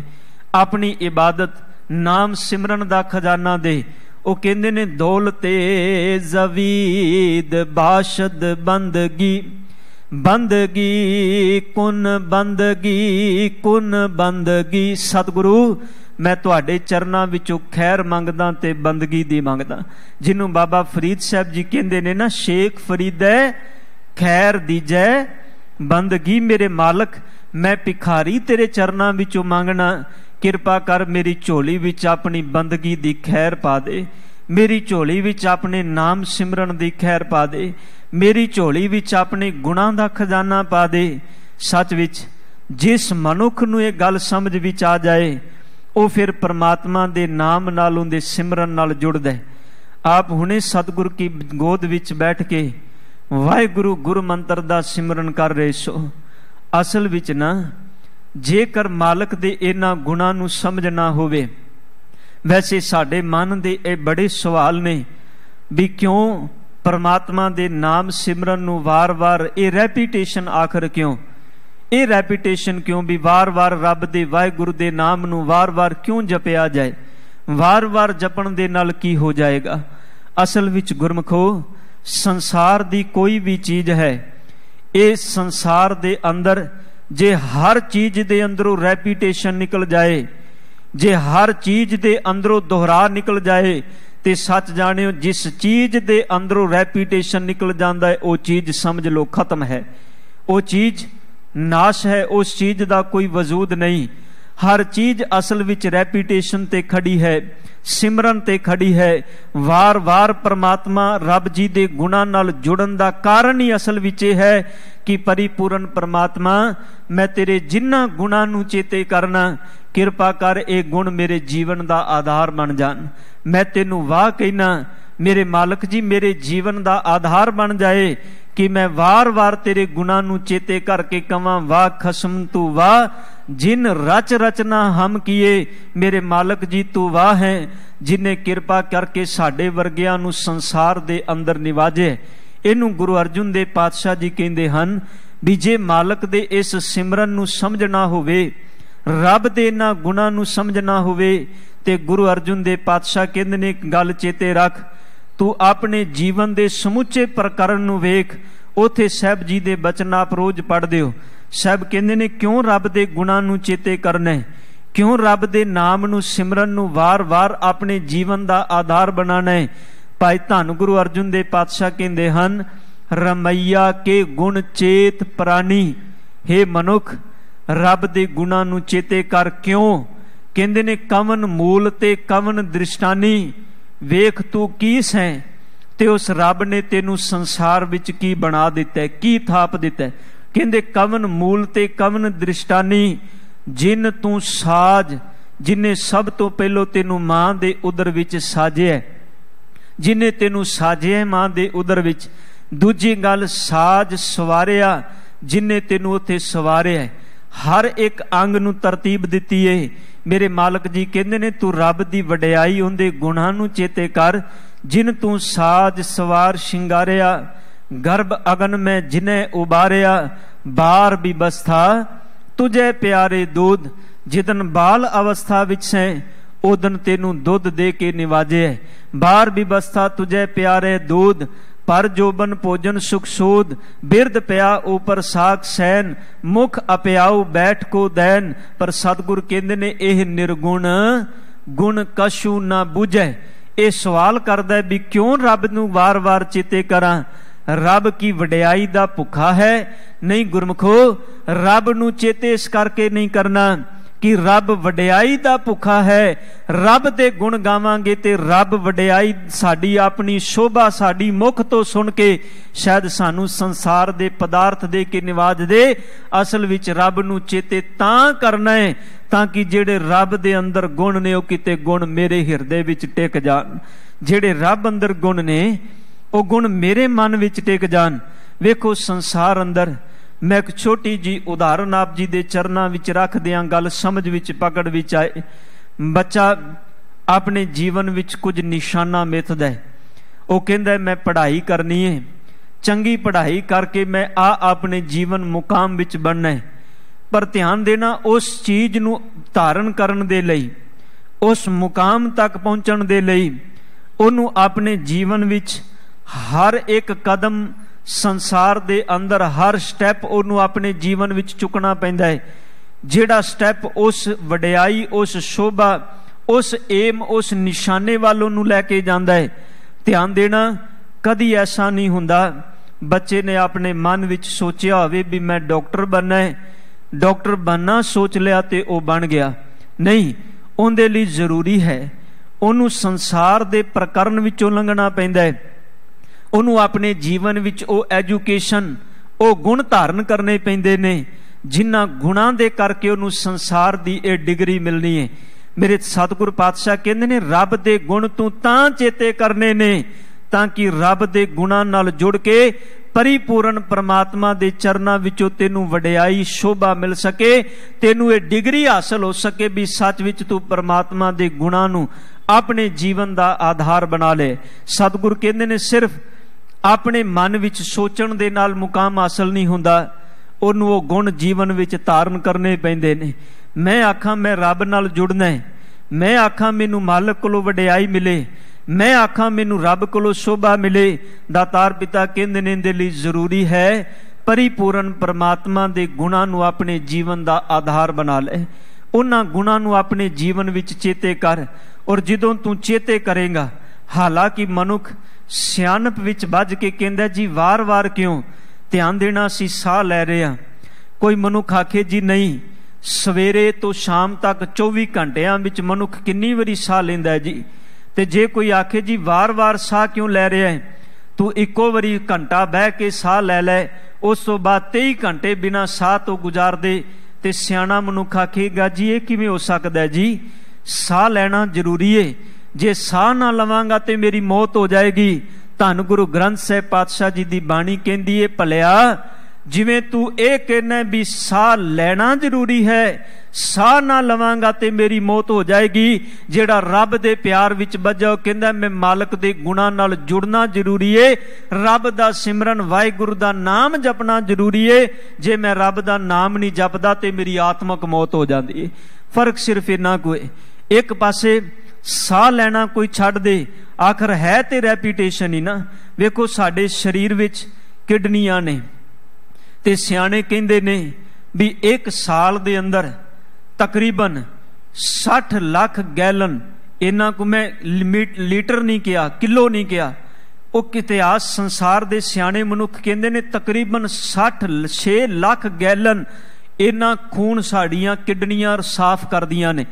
ਆਪਣੀ ਇਬਾਦਤ ਨਾਮ ਸਿਮਰਨ ਦਾ ਖਜ਼ਾਨਾ ਦੇ ਉਹ ਕਹਿੰਦੇ ਨੇ ਦੌਲਤੇ ਜ਼ਵੀਦ ਬਾਸ਼ਦ ਬੰਦਗੀ ਬੰਦਗੀ ਕੁਨ ਬੰਦਗੀ ਕੁਨ ਬੰਦਗੀ ਸਤਿਗੁਰੂ ਮੈਂ ਤੁਹਾਡੇ ਚਰਨਾਂ ਵਿੱਚੋਂ ਖੈਰ ਮੰਗਦਾ ਤੇ ਬੰਦਗੀ ਦੀ ਮੰਗਦਾ ਜਿਹਨੂੰ ਬਾਬਾ ਫਰੀਦ ਸਾਹਿਬ ਜੀ ਕਹਿੰਦੇ ਨੇ ਨਾ ਸ਼ੇਖ ਫਰੀਦੈ ਖੈਰ ਦੀਜੈ ਬੰਦਗੀ ਮੇਰੇ ਮਾਲਕ ਮੈਂ ਭਿਖਾਰੀ ਤੇਰੇ ਚਰਨਾਂ ਵਿੱਚੋਂ ਮੰਗਣਾ ਕਿਰਪਾ ਕਰ ਮੇਰੀ ਝੋਲੀ ਵਿੱਚ ਆਪਣੀ ਬੰਦਗੀ ਦੀ ਖੈਰ ਪਾ ਦੇ ਮੇਰੀ ਝੋਲੀ ਵਿੱਚ ਆਪਣੇ ਨਾਮ ਸਿਮਰਨ ਦੀ ਖੈਰ ਪਾ ਦੇ ਮੇਰੀ ਝੋਲੀ ਵਿੱਚ ਆਪਣੇ ਗੁਣਾਂ ਦਾ ਖਜ਼ਾਨਾ ਪਾ ਦੇ ਸੱਚ ਵਿੱਚ ਜਿਸ ਮਨੁੱਖ ਨੂੰ ਇਹ ਗੱਲ ਸਮਝ ਵਿੱਚ ਆ ਜਾਏ ਉਹ ਫਿਰ ਪਰਮਾਤਮਾ ਦੇ ਨਾਮ ਨਾਲ ਉਹਦੇ ਸਿਮਰਨ ਨਾਲ ਜੁੜਦਾ ਹੈ ਆਪ ਹੁਣੇ ਸਤਿਗੁਰ ਕੀ ਗੋਦ ਵਿੱਚ ਬੈਠ ਕੇ ਵਾਹਿਗੁਰੂ ਗੁਰ ਮੰਤਰ ਦਾ ਸਿਮਰਨ ਕਰ ਰਹੇ ਸੋ ਅਸਲ ਵਿੱਚ ਨਾ ਜੇਕਰ ਮਾਲਕ ਦੇ ਇਹਨਾਂ ਗੁਣਾਂ ਨੂੰ ਸਮਝਣਾ ਹੋਵੇ ਵੈਸੇ ਸਾਡੇ ਮਨ ਦੇ ਇਹ ਬੜੇ ਸਵਾਲ ਨੇ ਵੀ ਕਿਉਂ ਪਰਮਾਤਮਾ ਦੇ ਨਾਮ ਸਿਮਰਨ ਨੂੰ ਵਾਰ-ਵਾਰ ਇਹ ਰੈਪੀਟੇਸ਼ਨ ਆਖਰ ਕਿਉਂ ਇਹ ਰੈਪੀਟੇਸ਼ਨ ਕਿਉਂ ਵੀ ਵਾਰ-ਵਾਰ ਰੱਬ ਦੇ ਵਾਹਿਗੁਰੂ ਦੇ ਨਾਮ ਨੂੰ ਵਾਰ-ਵਾਰ ਕਿਉਂ ਜਪਿਆ ਜਾਏ ਵਾਰ-ਵਾਰ ਜਪਣ ਦੇ ਨਾਲ ਕੀ ਹੋ ਜਾਏਗਾ ਅਸਲ ਵਿੱਚ ਗੁਰਮਖੋ ਸੰਸਾਰ ਦੀ ਕੋਈ ਵੀ ਚੀਜ਼ ਹੈ ਇਹ ਸੰਸਾਰ ਦੇ ਅੰਦਰ ਜੇ ਹਰ ਚੀਜ਼ ਦੇ ਅੰਦਰੋਂ ਰੈਪੀਟੇਸ਼ਨ ਨਿਕਲ ਜਾਏ ਜੇ ਹਰ ਚੀਜ਼ ਦੇ ਅੰਦਰੋਂ ਦੁਹਰਾ ਨਿਕਲ ਜਾਏ ਤੇ ਸੱਚ ਜਾਣਿਓ ਜਿਸ ਚੀਜ਼ ਦੇ ਅੰਦਰੋਂ ਰੈਪੀਟੇਸ਼ਨ ਨਿਕਲ ਜਾਂਦਾ ਹੈ ਉਹ ਚੀਜ਼ ਸਮਝ ਲਓ ਖਤਮ ਹੈ ਉਹ ਚੀਜ਼ ਨਾਸ਼ ਹੈ ਉਸ ਚੀਜ਼ ਦਾ ਕੋਈ ਵਜੂਦ ਨਹੀਂ ਹਰ ਚੀਜ਼ ਅਸਲ ਵਿੱਚ ਰੈਪੀਟੇਸ਼ਨ ਤੇ ਖੜੀ ਹੈ ਸਿਮਰਨ ਤੇ ਖੜੀ ਹੈ ਵਾਰ-ਵਾਰ ਪਰਮਾਤਮਾ ਰੱਬ ਜੀ ਦੇ ਗੁਣਾਂ ਨਾਲ ਜੁੜਨ ਦਾ ਕਾਰਨ ਹੀ ਅਸਲ ਵਿੱਚ ਇਹ ਹੈ ਕਿ ਪਰਿਪੂਰਨ ਪਰਮਾਤਮਾ ਮੈਂ ਤੇਰੇ ਜਿੰਨਾ ਗੁਣਾਂ ਨੂੰ ਚੇਤੇ ਕਰਨਾ ਕਿਰਪਾ ਕਰ ਇਹ ਗੁਣ ਮੇਰੇ ਜੀਵਨ ਦਾ ਆਧਾਰ ਬਣ ਜਾਣ ਮੈਂ ਤੈਨੂੰ ਵਾਹ ਕਹਿਣਾ ਮੇਰੇ ਮਾਲਕ ਜੀ ਮੇਰੇ ਜੀਵਨ ਦਾ ਆਧਾਰ ਬਣ ਜਾਏ ਕਿ ਮੈਂ ਵਾਰ-ਵਾਰ ਤੇਰੇ ਗੁਣਾਂ ਨੂੰ ਚੇਤੇ ਕਰਕੇ ਕਵਾਂ ਵਾ ਖਸਮ ਤੂੰ ਵਾ ਜਿਨ ਰਚ ਰਚਨਾ ਹਮ ਕੀਏ ਮੇਰੇ ਮਾਲਕ ਜੀ ਤੂੰ ਵਾ ਹੈ ਜਿਨੇ ਕਿਰਪਾ ਕਰਕੇ ਸਾਡੇ ਵਰਗਿਆਂ ਨੂੰ ਸੰਸਾਰ ਦੇ ਅੰਦਰ ਨਿਵਾਜੇ ਇਹਨੂੰ ਗੁਰੂ ਅਰਜੁਨ ਦੇ ਪਾਤਸ਼ਾਹ ਜੀ ਕਹਿੰਦੇ ਹਨ ਵੀ ਜੇ ਮਾਲਕ ਦੇ ਇਸ ਸਿਮਰਨ ਨੂੰ ਸਮਝਣਾ ਹੋਵੇ ਰੱਬ ਦੇ ਇਹਨਾਂ ਗੁਣਾਂ ਨੂੰ ਸਮਝਣਾ ਹੋਵੇ ਤੇ ਗੁਰੂ ਅਰਜੁਨ ਦੇ ਪਾਤਸ਼ਾਹ ਕਹਿੰਦੇ ਨੇ ਇੱਕ ਗੱਲ ਚੇਤੇ ਰੱਖ ਤੂੰ ਆਪਣੇ ਜੀਵਨ ਦੇ ਸਮੁੱਚੇ ਪ੍ਰਕਰਨ ਨੂੰ ਵੇਖ ਉਥੇ ਸਹਿਬ ਜੀ ਦੇ ਬਚਨ ਆਪ ਰੋਜ਼ ਪੜ੍ਹਦੇ ਹੋ ਸਹਿਬ ਕਹਿੰਦੇ ਨੇ ਕਿਉਂ ਰੱਬ ਦੇ ਗੁਣਾਂ ਨੂੰ ਚੇਤੇ ਕਰਨੇ ਕਿਉਂ ਰੱਬ ਦੇ ਨਾਮ ਨੂੰ ਸਿਮਰਨ ਨੂੰ ਵਾਰ-ਵਾਰ ਆਪਣੇ ਜੀਵਨ ਦਾ ਆਧਾਰ ਬਣਾਣਾ ਹੈ ਭਾਈ ਧੰਨ ਗੁਰੂ ਅਰਜੁਨ ਦੇ ਪਾਤਸ਼ਾਹ ਕਹਿੰਦੇ ਹਨ ਰਮਈਆ ਕੇ ਗੁਣ ਚੇਤ ਪ੍ਰਾਨੀ हे ਮਨੁਖ ਰੱਬ ਦੇ ਗੁਣਾਂ ਨੂੰ ਚੇਤੇ ਕਰ ਕਿਉਂ ਕਹਿੰਦੇ ਨੇ ਕਵਨ ਮੂਲ ਤੇ ਕਵਨ ਦ੍ਰਿਸ਼ਟਾਨੀ ਵੇਖ ਤੂੰ ਕੀਸ ਹੈ ਤੇ ਉਸ ਰੱਬ ਨੇ ਤੈਨੂੰ ਸੰਸਾਰ ਵਿੱਚ ਕੀ ਬਣਾ ਦਿੱਤਾ ਕੀ ਥਾਪ ਦਿੱਤਾ ਕਹਿੰਦੇ ਕਵਨ ਮੂਲ ਤੇ ਕਵਨ ਦ੍ਰਿਸ਼ਟਾਨੀ ਜਿਨ ਤੂੰ ਸਾਜ ਜਿਨੇ ਸਭ ਤੋਂ ਪਹਿਲੋ ਤੈਨੂੰ ਮਾਂ ਦੇ ਉਦਰ ਵਿੱਚ ਸਾਜਿਆ ਜਿਨੇ ਤੈਨੂੰ ਸਾਜਿਆ ਮਾਂ ਦੇ ਉਦਰ ਵਿੱਚ ਦੂਜੀ ਗੱਲ ਸਾਜ ਸਵਾਰਿਆ ਜਿਨੇ ਤੈਨੂੰ ਉੱਥੇ ਸਵਾਰਿਆ ਹਰ ਇੱਕ ਅੰਗ ਨੂੰ ਤਰਤੀਬ ਦਿੱਤੀ ਏ ਮੇਰੇ ਮਾਲਕ ਜੀ ਕਹਿੰਦੇ ਨੇ ਤੂੰ ਰੱਬ ਦੀ ਵਡਿਆਈ ਉਹਦੇ ਗੁਣਾਂ ਨੂੰ ਚੇਤੇ ਕਰ ਜਿਨ ਤੂੰ ਸਾਜ ਸਵਾਰ ਸ਼ਿੰਗਾਰਿਆ ਗਰਭ ਅਗਨ ਮੈਂ ਜਿਨੇ ਉਬਾਰਿਆ ਬਾਰ ਵੀ ਬਸਥਾ ਤੁਝੇ ਪਿਆਰੇ ਦੁੱਧ ਜਿਦਨ ਬਾਲ ਅਵਸਥਾ ਵਿੱਚ ਹੈ ਉਦਨ ਤੈਨੂੰ ਦੁੱਧ ਦੇ ਕੇ ਨਿਵਾਜੇ ਬਾਹਰ ਵਿਵਸਥਾ ਤੁਝੇ ਪਿਆਰੇ ਦੁੱਧ ਪਰ ਜੋਬਨ ਭੋਜਨ ਸੁਖ ਸੋਦ ਬਿਰਧ ਪਿਆ ਉਪਰ ਸਾਖ ਸੈਨ ਮੁਖ ਅਪਿਆਉ ਬੈਠ ਕੋ ਦੈਨ ਪਰ ਸਤਗੁਰ ਕਹਿੰਦੇ ਨੇ ਇਹ ਨਿਰਗੁਣ ਗੁਣ ਕਸ਼ੂ ਨਾ ਬੁਝੈ ਇਹ ਸਵਾਲ ਕਰਦਾ ਵੀ ਕਿਉਂ ਰੱਬ ਨੂੰ ਵਾਰ-ਵਾਰ ਚੇਤੇ ਕਰਾਂ ਰੱਬ ਕੀ ਵਡਿਆਈ ਦਾ ਭੁੱਖਾ ਹੈ ਨਹੀਂ ਗੁਰਮਖੋ ਰੱਬ ਨੂੰ ਚੇਤੇ ਇਸ ਕਰਕੇ ਨਹੀਂ ਕਰਨਾ ਕਿ ਰੱਬ ਵਡਿਆਈ ਦਾ ਭੁੱਖਾ ਹੈ ਰੱਬ ਦੇ ਗੁਣ ਗਾਵਾਂਗੇ ਤੇ ਰੱਬ ਵਡਿਆਈ ਸਾਡੀ ਆਪਣੀ ਸ਼ੋਭਾ ਸਾਡੀ ਮੁਖ ਤੋਂ ਸੁਣ ਕੇ ਸ਼ਾਇਦ ਸਾਨੂੰ ਸੰਸਾਰ ਦੇ ਪਦਾਰਥ ਦੇ ਕੇ ਨਿਵਾਜ ਦੇ ਅਸਲ ਵਿੱਚ ਰੱਬ ਨੂੰ ਚੇਤੇ ਤਾਂ ਕਰਨਾ ਹੈ ਤਾਂ ਕਿ ਜਿਹੜੇ ਰੱਬ ਦੇ ਅੰਦਰ ਗੁਣ ਨੇ ਉਹ ਕਿਤੇ ਗੁਣ ਮੇਰੇ ਹਿਰਦੇ ਵਿੱਚ ਟਿਕ ਜਾਣ ਜਿਹੜੇ ਰੱਬ ਅੰਦਰ ਗੁਣ ਨੇ ਉਹ ਗੁਣ ਮੇਰੇ ਮਨ ਵਿੱਚ ਟਿਕ ਜਾਣ ਵੇਖੋ ਸੰਸਾਰ ਅੰਦਰ ਮੈਂ ਇੱਕ ਛੋਟੀ ਜੀ ਉਦਾਹਰਨ ਆਪ ਜੀ ਦੇ ਚਰਨਾਂ ਵਿੱਚ ਰੱਖ ਦਿਆਂ ਗੱਲ ਸਮਝ ਵਿੱਚ ਪਕੜ ਵਿੱਚ ਆਏ ਬੱਚਾ ਆਪਣੇ ਜੀਵਨ ਵਿੱਚ ਕੁਝ ਨਿਸ਼ਾਨਾ ਮਿੱਥਦਾ ਹੈ ਉਹ ਕਹਿੰਦਾ ਮੈਂ ਪੜ੍ਹਾਈ ਕਰਨੀ ਹੈ ਚੰਗੀ ਪੜ੍ਹਾਈ ਕਰਕੇ ਮੈਂ ਆ ਆਪਣੇ ਜੀਵਨ ਮੁਕਾਮ ਵਿੱਚ ਬਣਨਾ ਹੈ ਪਰ ਧਿਆਨ ਦੇਣਾ ਉਸ ਚੀਜ਼ ਨੂੰ ਧਾਰਨ ਕਰਨ ਦੇ ਲਈ ਉਸ ਮੁਕਾਮ ਤੱਕ ਪਹੁੰਚਣ ਦੇ ਲਈ ਉਹਨੂੰ ਆਪਣੇ ਜੀਵਨ ਵਿੱਚ ਹਰ ਇੱਕ ਕਦਮ ਸੰਸਾਰ ਦੇ ਅੰਦਰ ਹਰ ਸਟੈਪ ਉਹਨੂੰ ਆਪਣੇ ਜੀਵਨ ਵਿੱਚ ਚੁੱਕਣਾ ਪੈਂਦਾ ਹੈ ਜਿਹੜਾ ਸਟੈਪ ਉਸ ਵਡਿਆਈ ਉਸ ਸ਼ੋਭਾ ਉਸ ਏਮ ਉਸ ਨਿਸ਼ਾਨੇ ਵੱਲ ਉਹਨੂੰ ਲੈ ਕੇ ਜਾਂਦਾ ਹੈ ਧਿਆਨ ਦੇਣਾ ਕਦੀ ਐਸਾ ਨਹੀਂ ਹੁੰਦਾ ਬੱਚੇ ਨੇ ਆਪਣੇ ਮਨ ਵਿੱਚ ਸੋਚਿਆ ਹੋਵੇ ਵੀ ਮੈਂ ਡਾਕਟਰ ਬੰਨਾ ਹੈ ਡਾਕਟਰ ਬਣਨਾ ਸੋਚ ਲਿਆ ਤੇ ਉਹ ਬਣ ਗਿਆ ਨਹੀਂ ਉਹਦੇ ਲਈ ਜ਼ਰੂਰੀ ਹੈ ਉਹਨੂੰ ਸੰਸਾਰ ਦੇ ਪ੍ਰਕਰਨ ਵਿੱਚੋਂ ਲੰਘਣਾ ਪੈਂਦਾ ਹੈ ਉਹਨੂੰ ਆਪਣੇ ਜੀਵਨ ਵਿੱਚ ਉਹ ਐਜੂਕੇਸ਼ਨ ਉਹ ਗੁਣ ਧਾਰਨ ਕਰਨੇ ਪੈਂਦੇ ਨੇ ਜਿਨ੍ਹਾਂ ਗੁਣਾਂ ਦੇ ਕਰਕੇ ਉਹਨੂੰ ਸੰਸਾਰ ਦੀ ਇਹ ਡਿਗਰੀ ਮਿਲਣੀ ਹੈ ਮੇਰੇ ਸਤਿਗੁਰ ਪਾਤਸ਼ਾਹ ਕਹਿੰਦੇ ਨੇ ਰੱਬ ਦੇ ਗੁਣ ਤੂੰ ਤਾਂ ਚੇਤੇ ਕਰਨੇ ਨੇ ਤਾਂ ਕਿ ਰੱਬ ਦੇ ਗੁਣਾਂ ਨਾਲ ਜੁੜ ਕੇ ਪਰਿਪੂਰਨ ਪ੍ਰਮਾਤਮਾ ਦੇ ਚਰਨਾਂ ਵਿੱਚੋਂ ਤੈਨੂੰ ਵਡਿਆਈ ਸ਼ੋਭਾ ਮਿਲ ਸਕੇ ਤੈਨੂੰ ਇਹ ਡਿਗਰੀ ਹਾਸਲ ਹੋ ਸਕੇ ਵੀ ਸੱਚ ਵਿੱਚ ਤੂੰ ਪ੍ਰਮਾਤਮਾ ਦੇ ਗੁਣਾਂ ਨੂੰ ਆਪਣੇ ਜੀਵਨ ਦਾ ਆਧਾਰ ਬਣਾ ਲੈ ਸਤਿਗੁਰ ਕਹਿੰਦੇ ਨੇ ਸਿਰਫ ਆਪਣੇ ਮਨ ਵਿੱਚ ਸੋਚਣ ਦੇ ਨਾਲ ਮੁਕਾਮ ਹਾਸਲ ਨਹੀਂ ਹੁੰਦਾ ਉਹਨੂੰ ਉਹ ਗੁਣ ਜੀਵਨ ਵਿੱਚ ਧਾਰਨ ਕਰਨੇ ਪੈਂਦੇ ਨੇ ਮੈਂ ਆਖਾਂ ਮੈਂ ਰੱਬ ਨਾਲ ਜੁੜਨਾ ਹੈ ਮੈਂ ਆਖਾਂ ਮੈਨੂੰ ਮਾਲਕ ਕੋਲੋਂ ਵਡਿਆਈ ਮਿਲੇ ਮੈਂ ਆਖਾਂ ਮੈਨੂੰ ਰੱਬ ਕੋਲੋਂ ਸ਼ੋਭਾ ਮਿਲੇ ਦਾਤਾਰ ਪਿਤਾ ਕਹਿੰਦੇ ਨੇ ਇਹਦੇ ਲਈ ਜ਼ਰੂਰੀ ਹੈ ਪਰਿਪੂਰਨ ਪਰਮਾਤਮਾ ਦੇ ਗੁਣਾਂ ਨੂੰ ਆਪਣੇ ਜੀਵਨ ਦਾ ਆਧਾਰ ਬਣਾ ਲੈ ਉਹਨਾਂ ਗੁਣਾਂ ਨੂੰ ਆਪਣੇ ਜੀਵਨ ਵਿੱਚ ਚੇਤੇ ਕਰ ਔਰ ਜਦੋਂ ਤੂੰ ਚੇਤੇ ਕਰੇਗਾ ਹਾਲਾਂਕਿ ਮਨੁੱਖ ਸਿਆਣਪ ਵਿੱਚ ਵੱਜ ਕੇ ਕਹਿੰਦਾ ਜੀ ਵਾਰ-ਵਾਰ ਕਿਉਂ ਧਿਆਨ ਦੇਣਾ ਸੀ ਸਾਹ ਲੈ ਰਿਆ ਕੋਈ ਮਨੁੱਖ ਆਖੇ ਜੀ ਨਹੀਂ ਸਵੇਰੇ ਤੋਂ ਸ਼ਾਮ ਤੱਕ 24 ਘੰਟਿਆਂ ਵਿੱਚ ਮਨੁੱਖ ਕਿੰਨੀ ਵਾਰੀ ਸਾਹ ਲੈਂਦਾ ਜੀ ਤੇ ਜੇ ਕੋਈ ਆਖੇ ਜੀ ਵਾਰ-ਵਾਰ ਸਾਹ ਕਿਉਂ ਲੈ ਰਿਹਾ ਹੈ ਤੂੰ ਇੱਕੋ ਵਾਰੀ ਘੰਟਾ ਬਹਿ ਕੇ ਸਾਹ ਲੈ ਲੈ ਉਸ ਤੋਂ ਬਾਅਦ 23 ਘੰਟੇ ਬਿਨਾ ਸਾਹ ਤੋਂ ਗੁਜ਼ਾਰ ਦੇ ਤੇ ਸਿਆਣਾ ਮਨੁੱਖ ਆਖੇਗਾ ਜੀ ਇਹ ਕਿਵੇਂ ਹੋ ਸਕਦਾ ਜੀ ਸਾਹ ਲੈਣਾ ਜ਼ਰੂਰੀ ਏ ਜੇ ਸਾਹ ਨਾ ਲਵਾਂਗਾ ਤੇ ਮੇਰੀ ਮੌਤ ਹੋ ਜਾਏਗੀ ਧੰਨ ਗੁਰੂ ਗ੍ਰੰਥ ਸਾਹਿਬ ਪਾਤਸ਼ਾਹ ਜੀ ਦੀ ਬਾਣੀ ਕਹਿੰਦੀ ਏ ਭਲਿਆ ਜਿਵੇਂ ਤੂੰ ਇਹ ਕਹਿਣਾ ਵੀ ਸਾਹ ਲੈਣਾ ਜ਼ਰੂਰੀ ਹੈ ਸਾਹ ਨਾ ਲਵਾਂਗਾ ਤੇ ਮੇਰੀ ਮੌਤ ਹੋ ਜਾਏਗੀ ਜਿਹੜਾ ਰੱਬ ਦੇ ਪਿਆਰ ਵਿੱਚ ਵੱਜਾ ਕਹਿੰਦਾ ਮੈਂ ਮਾਲਕ ਦੇ ਗੁਣਾ ਨਾਲ ਜੁੜਨਾ ਜ਼ਰੂਰੀ ਏ ਰੱਬ ਦਾ ਸਿਮਰਨ ਵਾਹਿਗੁਰੂ ਦਾ ਨਾਮ ਜਪਣਾ ਜ਼ਰੂਰੀ ਏ ਜੇ ਮੈਂ ਰੱਬ ਦਾ ਨਾਮ ਨਹੀਂ ਜਪਦਾ ਤੇ ਮੇਰੀ ਆਤਮਕ ਮੌਤ ਹੋ ਜਾਂਦੀ ਏ ਫਰਕ ਸਿਰਫ ਇਨਾ ਕੋਏ ਇੱਕ ਪਾਸੇ ਸਾਹ ਲੈਣਾ ਕੋਈ ਛੱਡ ਦੇ ਆਖਰ ਹੈ ਤੇ ਰੈਪੀਟੇਸ਼ਨ ਹੀ ਨਾ ਵੇਖੋ ਸਾਡੇ ਸਰੀਰ ਵਿੱਚ ਕਿਡਨੀਆਂ ਨੇ ਤੇ ਸਿਆਣੇ ਕਹਿੰਦੇ ਨੇ ਵੀ ਇੱਕ ਸਾਲ ਦੇ ਅੰਦਰ ਤਕਰੀਬਨ 60 ਲੱਖ ਗੈਲਨ ਇਹਨਾਂ ਕੋ ਮੈਂ ਲਿਮਿਟ ਲੀਟਰ ਨਹੀਂ ਕਿਹਾ ਕਿਲੋ ਨਹੀਂ ਕਿਹਾ ਉਹ ਇਤਿਹਾਸ ਸੰਸਾਰ ਦੇ ਸਿਆਣੇ ਮਨੁੱਖ ਕਹਿੰਦੇ ਨੇ ਤਕਰੀਬਨ 60 6 ਲੱਖ ਗੈਲਨ ਇਹਨਾਂ ਖੂਨ ਸਾਡੀਆਂ ਕਿਡਨੀਆਂ ਸਾਫ਼ ਕਰਦੀਆਂ ਨੇ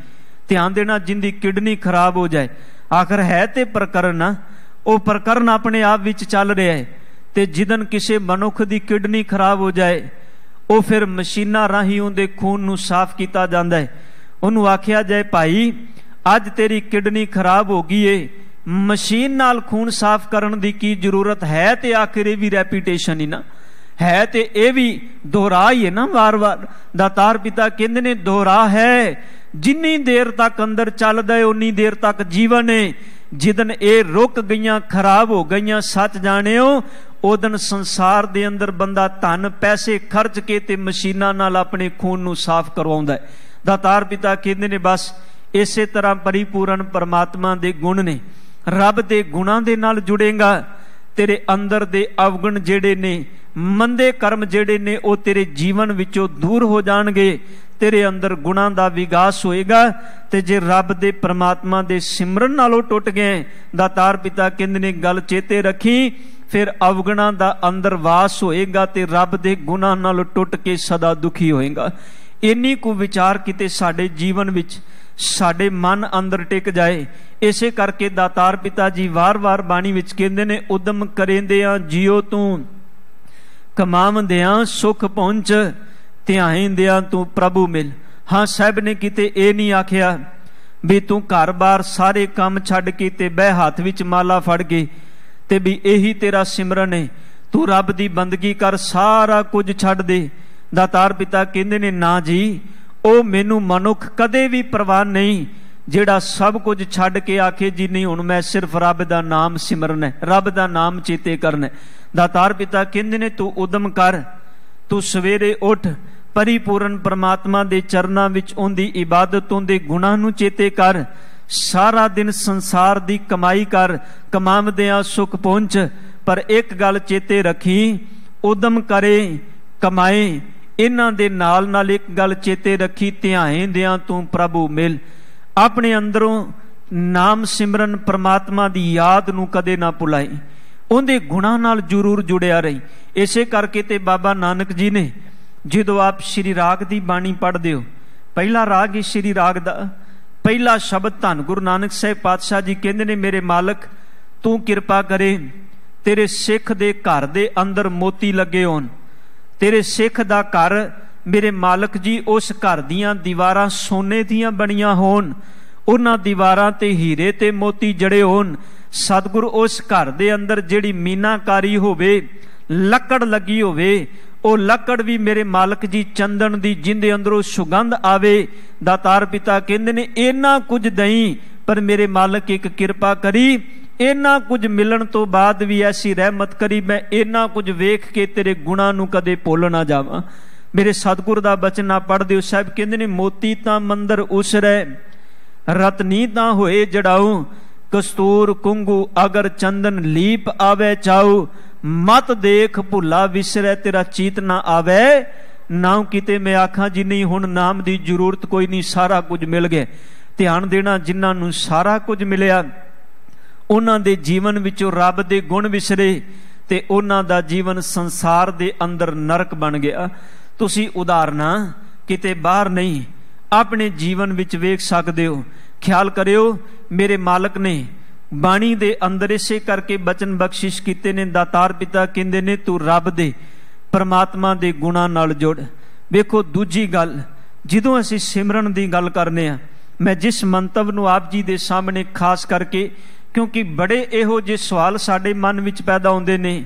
ਧਿਆਨ ਦੇਣਾ ਜਿੰਦੀ ਕਿਡਨੀ ਖਰਾਬ ਹੋ ਜਾਏ ਆਖਰ ਹੈ ਤੇ ਪ੍ਰਕਰਨ ਉਹ ਪ੍ਰਕਰਨ ਆਪਣੇ ਆਪ ਵਿੱਚ ਚੱਲ ਰਿਹਾ ਹੈ ਤੇ ਜਿਦਨ ਕਿਸੇ ਮਨੁੱਖ ਦੀ ਕਿਡਨੀ ਖਰਾਬ ਹੋ ਜਾਏ ਉਹ ਫਿਰ ਮਸ਼ੀਨਾਂ ਰਾਹੀਂ ਉਹਦੇ ਖੂਨ ਨੂੰ ਸਾਫ਼ ਕੀਤਾ ਜਾਂਦਾ ਹੈ ਉਹਨੂੰ ਆਖਿਆ ਜਾਏ ਭਾਈ ਅੱਜ ਤੇਰੀ ਕਿਡਨੀ ਖਰਾਬ ਹੋ ਗਈ ਏ ਮਸ਼ੀਨ ਨਾਲ ਖੂਨ ਸਾਫ਼ ਕਰਨ ਦੀ ਕੀ ਜ਼ਰੂਰਤ ਹੈ ਤੇ ਆਖਿਰ ਇਹ ਵੀ ਰੈਪੀਟੇਸ਼ਨ ਹੀ ਨਾ ਹੈ ਤੇ ਇਹ ਵੀ ਦੁਹਰਾ ਹੀ ਹੈ ਨਾ ਵਾਰ-ਵਾਰ ਦਾਤਾਰ ਪਿਤਾ ਕਹਿੰਦੇ ਨੇ ਦੁਹਰਾ ਹੈ ਜਿੰਨੀ ਦੇਰ ਤੱਕ ਅੰਦਰ ਚੱਲਦਾ ਹੈ ਉਨੀ ਦੇਰ ਤੱਕ ਜੀਵਨ ਹੈ ਜਿਦਨ ਇਹ ਰੁਕ ਗਈਆਂ ਖਰਾਬ ਹੋ ਗਈਆਂ ਸੱਚ ਜਾਣਿਓ ਉਦਨ ਸੰਸਾਰ ਦੇ ਅੰਦਰ ਬੰਦਾ ਧਨ ਪੈਸੇ ਖਰਚ ਕੇ ਤੇ ਮਸ਼ੀਨਾਂ ਨਾਲ ਆਪਣੇ ਖੂਨ ਨੂੰ ਸਾਫ਼ ਕਰਵਾਉਂਦਾ ਹੈ ਦਾਤਾਰ ਪਿਤਾ ਕਹਿੰਦੇ ਨੇ ਬਸ ਇਸੇ ਤਰ੍ਹਾਂ ਪਰਿਪੂਰਨ ਪਰਮਾਤਮਾ ਦੇ ਗੁਣ ਨੇ ਰੱਬ ਦੇ ਗੁਣਾਂ ਦੇ ਨਾਲ ਜੁੜੇਗਾ ਤੇਰੇ ਅੰਦਰ ਦੇ ਅਵਗਣ ਜਿਹੜੇ ਨੇ ਮੰਦੇ ਕਰਮ ਜਿਹੜੇ ਨੇ ਉਹ ਤੇਰੇ ਜੀਵਨ ਵਿੱਚੋਂ ਦੂਰ ਹੋ ਜਾਣਗੇ ਤੇਰੇ ਅੰਦਰ ਗੁਣਾਂ ਦਾ ਵਿਕਾਸ ਹੋਏਗਾ ਤੇ ਜੇ ਰੱਬ ਦੇ ਪ੍ਰਮਾਤਮਾ ਦੇ ਸਿਮਰਨ ਨਾਲੋਂ ਟੁੱਟ ਗਏ ਦਾਤਾਰ ਪਿਤਾ ਕਹਿੰਦੇ ਨੇ ਗੱਲ ਚੇਤੇ ਰੱਖੀ ਫਿਰ ਅਵਗਣਾ ਦਾ ਅੰਦਰ ਵਾਸ ਹੋਏਗਾ ਤੇ ਰੱਬ ਦੇ ਗੁਨਾਹ ਨਾਲ ਟੁੱਟ ਕੇ ਸਦਾ ਦੁਖੀ ਹੋਏਗਾ ਇੰਨੀ ਕੁ ਵਿਚਾਰ ਕਿਤੇ ਸਾਡੇ ਜੀਵਨ ਵਿੱਚ ਸਾਡੇ ਮਨ ਅੰਦਰ ਟਿਕ ਜਾਏ ਇਸੇ ਕਰਕੇ ਦਾਤਾਰ ਪਿਤਾ ਜੀ ਵਾਰ-ਵਾਰ ਬਾਣੀ ਵਿੱਚ ਕਹਿੰਦੇ ਨੇ ਉਦਮ ਕਰੇਂਦਿਆਂ ਜਿਉ ਤੂੰ ਆ ਸੁਖ ਪਹੁੰਚ ਧਿਆਇਂਦਿਆਂ ਤੂੰ ਪ੍ਰਭੂ ਮਿਲ ਹਾਂ ਸਾਹਿਬ ਨੇ ਕਿਤੇ ਇਹ ਨਹੀਂ ਆਖਿਆ ਵੀ ਤੂੰ ਘਰ-ਬਾਰ ਸਾਰੇ ਕੰਮ ਛੱਡ ਕੇ ਤੇ ਬਹਿ ਹੱਥ ਵਿੱਚ ਮਾਲਾ ਫੜ ਕੇ ਤੇ ਵੀ ਇਹੀ ਤੇਰਾ ਸਿਮਰਨ ਹੈ ਤੂੰ ਰੱਬ ਦੀ ਬੰਦਗੀ ਕਰ ਸਾਰਾ ਕੁਝ ਛੱਡ ਦੇ ਦਾਤਾਰ ਪਿਤਾ ਕਹਿੰਦੇ ਨੇ ਨਾ ਜੀ ਉਹ ਮੈਨੂੰ ਮਨੁੱਖ ਕਦੇ ਵੀ ਪ੍ਰਵਾਨ ਨਹੀਂ ਜਿਹੜਾ ਸਭ ਕੁਝ ਛੱਡ ਕੇ ਆਖੇ ਜੀ ਨਹੀਂ ਹੁਣ ਮੈਂ ਸਿਰਫ ਰੱਬ ਦਾ ਨਾਮ ਸਿਮਰਨ ਹੈ ਰੱਬ ਦਾ ਨਾਮ ਚੇਤੇ ਕਰਨਾ ਦਾਤਾਰ ਪਿਤਾ ਕਹਿੰਦੇ ਨੇ ਤੂੰ ਉਦਮ ਕਰ ਤੂੰ ਸਵੇਰੇ ਉੱਠ ਪਰਿਪੂਰਨ ਪ੍ਰਮਾਤਮਾ ਦੇ ਚਰਨਾਂ ਵਿੱਚ ਉਹਦੀ ਇਬਾਦਤ ਉਹਦੇ ਗੁਨਾਹ ਨੂੰ ਚੇਤੇ ਕਰ ਸਾਰਾ ਦਿਨ ਸੰਸਾਰ ਦੀ ਕਮਾਈ ਕਰ ਕਮਾਵਦਿਆਂ ਸੁਖ ਪਹੁੰਚ ਪਰ ਇੱਕ ਗੱਲ ਚੇਤੇ ਰੱਖੀ ਉਦਮ ਕਰੇ ਕਮਾਏ ਇਹਨਾਂ ਦੇ ਨਾਲ ਨਾਲ ਇੱਕ ਗੱਲ ਚੇਤੇ ਰੱਖੀ ਧਿਆਏਂਦਿਆਂ ਤੂੰ ਪ੍ਰਭੂ ਮਿਲ ਆਪਣੇ ਅੰਦਰੋਂ ਨਾਮ ਸਿਮਰਨ ਪ੍ਰਮਾਤਮਾ ਦੀ ਯਾਦ ਨੂੰ ਕਦੇ ਨਾ ਭੁਲਾਈ ਉਹਦੇ ਗੁਣਾ ਨਾਲ ਜ਼ਰੂਰ ਜੁੜਿਆ ਰਹੀ ਇਸੇ ਕਰਕੇ ਤੇ ਬਾਬਾ ਨਾਨਕ ਜੀ ਨੇ ਜਦੋਂ ਆਪ ਸ਼੍ਰੀ ਰਾਗ ਦੀ ਬਾਣੀ ਪੜ੍ਹਦੇ ਹੋ ਪਹਿਲਾ ਰਾਗ ਹੀ ਸ਼੍ਰੀ ਰਾਗ ਦਾ ਪਹਿਲਾ ਸ਼ਬਦ ਧੰਨ ਗੁਰੂ ਨਾਨਕ ਸਾਹਿਬ ਪਾਤਸ਼ਾਹ ਜੀ ਕਹਿੰਦੇ ਨੇ ਮੇਰੇ ਮਾਲਕ ਤੂੰ ਕਿਰਪਾ ਕਰੇ ਤੇਰੇ ਸਿੱਖ ਦੇ ਘਰ ਦੇ ਅੰਦਰ ਮੋਤੀ ਲੱਗੇ ਹੋਣ ਤੇਰੇ ਸਿੱਖ ਦਾ ਘਰ ਮੇਰੇ ਮਾਲਕ ਜੀ ਉਸ ਘਰ ਦੀਆਂ ਦੀਵਾਰਾਂ ਸੋਨੇ ਦੀਆਂ ਬਣੀਆਂ ਹੋਣ ਉਹਨਾਂ ਦੀਵਾਰਾਂ ਤੇ ਹੀਰੇ ਤੇ ਮੋਤੀ ਜੜੇ ਹੋਣ ਸਤਿਗੁਰ ਉਸ ਘਰ ਦੇ ਅੰਦਰ ਜਿਹੜੀ ਮੀਨਾਕਾਰੀ ਹੋਵੇ ਲੱਕੜ ਲੱਗੀ ਹੋਵੇ ਉਹ ਲੱਕੜ ਵੀ ਮੇਰੇ ਮਾਲਕ ਜੀ ਚੰਦਨ ਦੀ ਜਿੰਦੇ ਅੰਦਰੋਂ ਸੁਗੰਧ ਆਵੇ ਦਾਤਾਰ ਪਿਤਾ ਕਹਿੰਦੇ ਨੇ ਇਹਨਾਂ ਕੁਝ ਦਈ ਪਰ ਮੇਰੇ ਮਾਲਕ ਇੱਕ ਕਿਰਪਾ ਕਰੀ ਇਹਨਾਂ ਕੁਝ ਮਿਲਣ ਤੋਂ ਬਾਅਦ ਵੀ ਐਸੀ ਰਹਿਮਤ ਕਰੀ ਮੈਂ ਇਹਨਾਂ ਕੁਝ ਵੇਖ ਕੇ ਤੇਰੇ ਗੁਣਾ ਨੂੰ ਕਦੇ ਭੁੱਲ ਨਾ ਜਾਵਾਂ ਮੇਰੇ ਸਤਿਗੁਰ ਦਾ ਬਚਨ ਨਾ ਪੜਦੇ ਹੋ ਸਾਹਿਬ ਕਹਿੰਦੇ ਨੇ ਮੋਤੀ ਤਾਂ ਮੰਦਰ ਉਸਰੇ ਰਤਨੀ ਤਾਂ ਹੋਏ ਜੜਾਉ ਕਸਤੂਰ ਕੁੰਗੂ ਅਗਰ ਚੰਦਨ ਲੀਪ ਆਵੇ ਚਾਉ ਮਤ ਦੇਖ ਭੁੱਲਾ ਵਿਸਰੇ ਤੇਰਾ ਚੀਤ ਨਾ ਆਵੇ ਨਾਉ ਕਿਤੇ ਮੈਂ ਆਖਾਂ ਜੀ ਨਹੀਂ ਹੁਣ ਨਾਮ ਦੀ ਜ਼ਰੂਰਤ ਕੋਈ ਨਹੀਂ ਸਾਰਾ ਕੁਝ ਮਿਲ ਗਿਆ ਧਿਆਨ ਦੇਣਾ ਜਿਨ੍ਹਾਂ ਨੂੰ ਸਾਰਾ ਕੁਝ ਮਿਲਿਆ ਉਹਨਾਂ ਦੇ ਜੀਵਨ ਵਿੱਚੋਂ ਰੱਬ ਦੇ ਗੁਣ ਵਿਸਰੇ ਤੇ ਉਹਨਾਂ ਦਾ ਜੀਵਨ ਸੰਸਾਰ ਦੇ ਅੰਦਰ ਨਰਕ ਬਣ ਗਿਆ ਤੁਸੀਂ ਉਦਾਹਰਨਾ ਕਿਤੇ ਬਾਹਰ ਨਹੀਂ ਆਪਣੇ ਜੀਵਨ ਵਿੱਚ ਵੇਖ ਸਕਦੇ ਹੋ ਖਿਆਲ ਕਰਿਓ ਮੇਰੇ ਮਾਲਕ ਨੇ ਬਾਣੀ ਦੇ ਅੰਦਰ ਇਸੇ ਕਰਕੇ ਬਚਨ ਬਖਸ਼ਿਸ਼ ਕੀਤੇ ਨੇ ਦਾਤਾਰ ਪਿਤਾ ਕਹਿੰਦੇ ਨੇ ਤੂੰ ਰੱਬ ਦੇ ਪਰਮਾਤਮਾ ਦੇ ਗੁਣਾ ਨਾਲ ਜੁੜ ਵੇਖੋ ਦੂਜੀ ਗੱਲ ਜਦੋਂ ਅਸੀਂ ਸਿਮਰਨ ਦੀ ਗੱਲ ਕਰਨੇ ਆ ਮੈਂ ਜਿਸ ਮੰਤਵ ਨੂੰ ਆਪ ਜੀ ਦੇ ਸਾਹਮਣੇ ਖਾਸ ਕਰਕੇ ਕਿਉਂਕਿ ਬੜੇ ਇਹੋ ਜਿਹੇ ਸਵਾਲ ਸਾਡੇ ਮਨ ਵਿੱਚ ਪੈਦਾ ਹੁੰਦੇ ਨੇ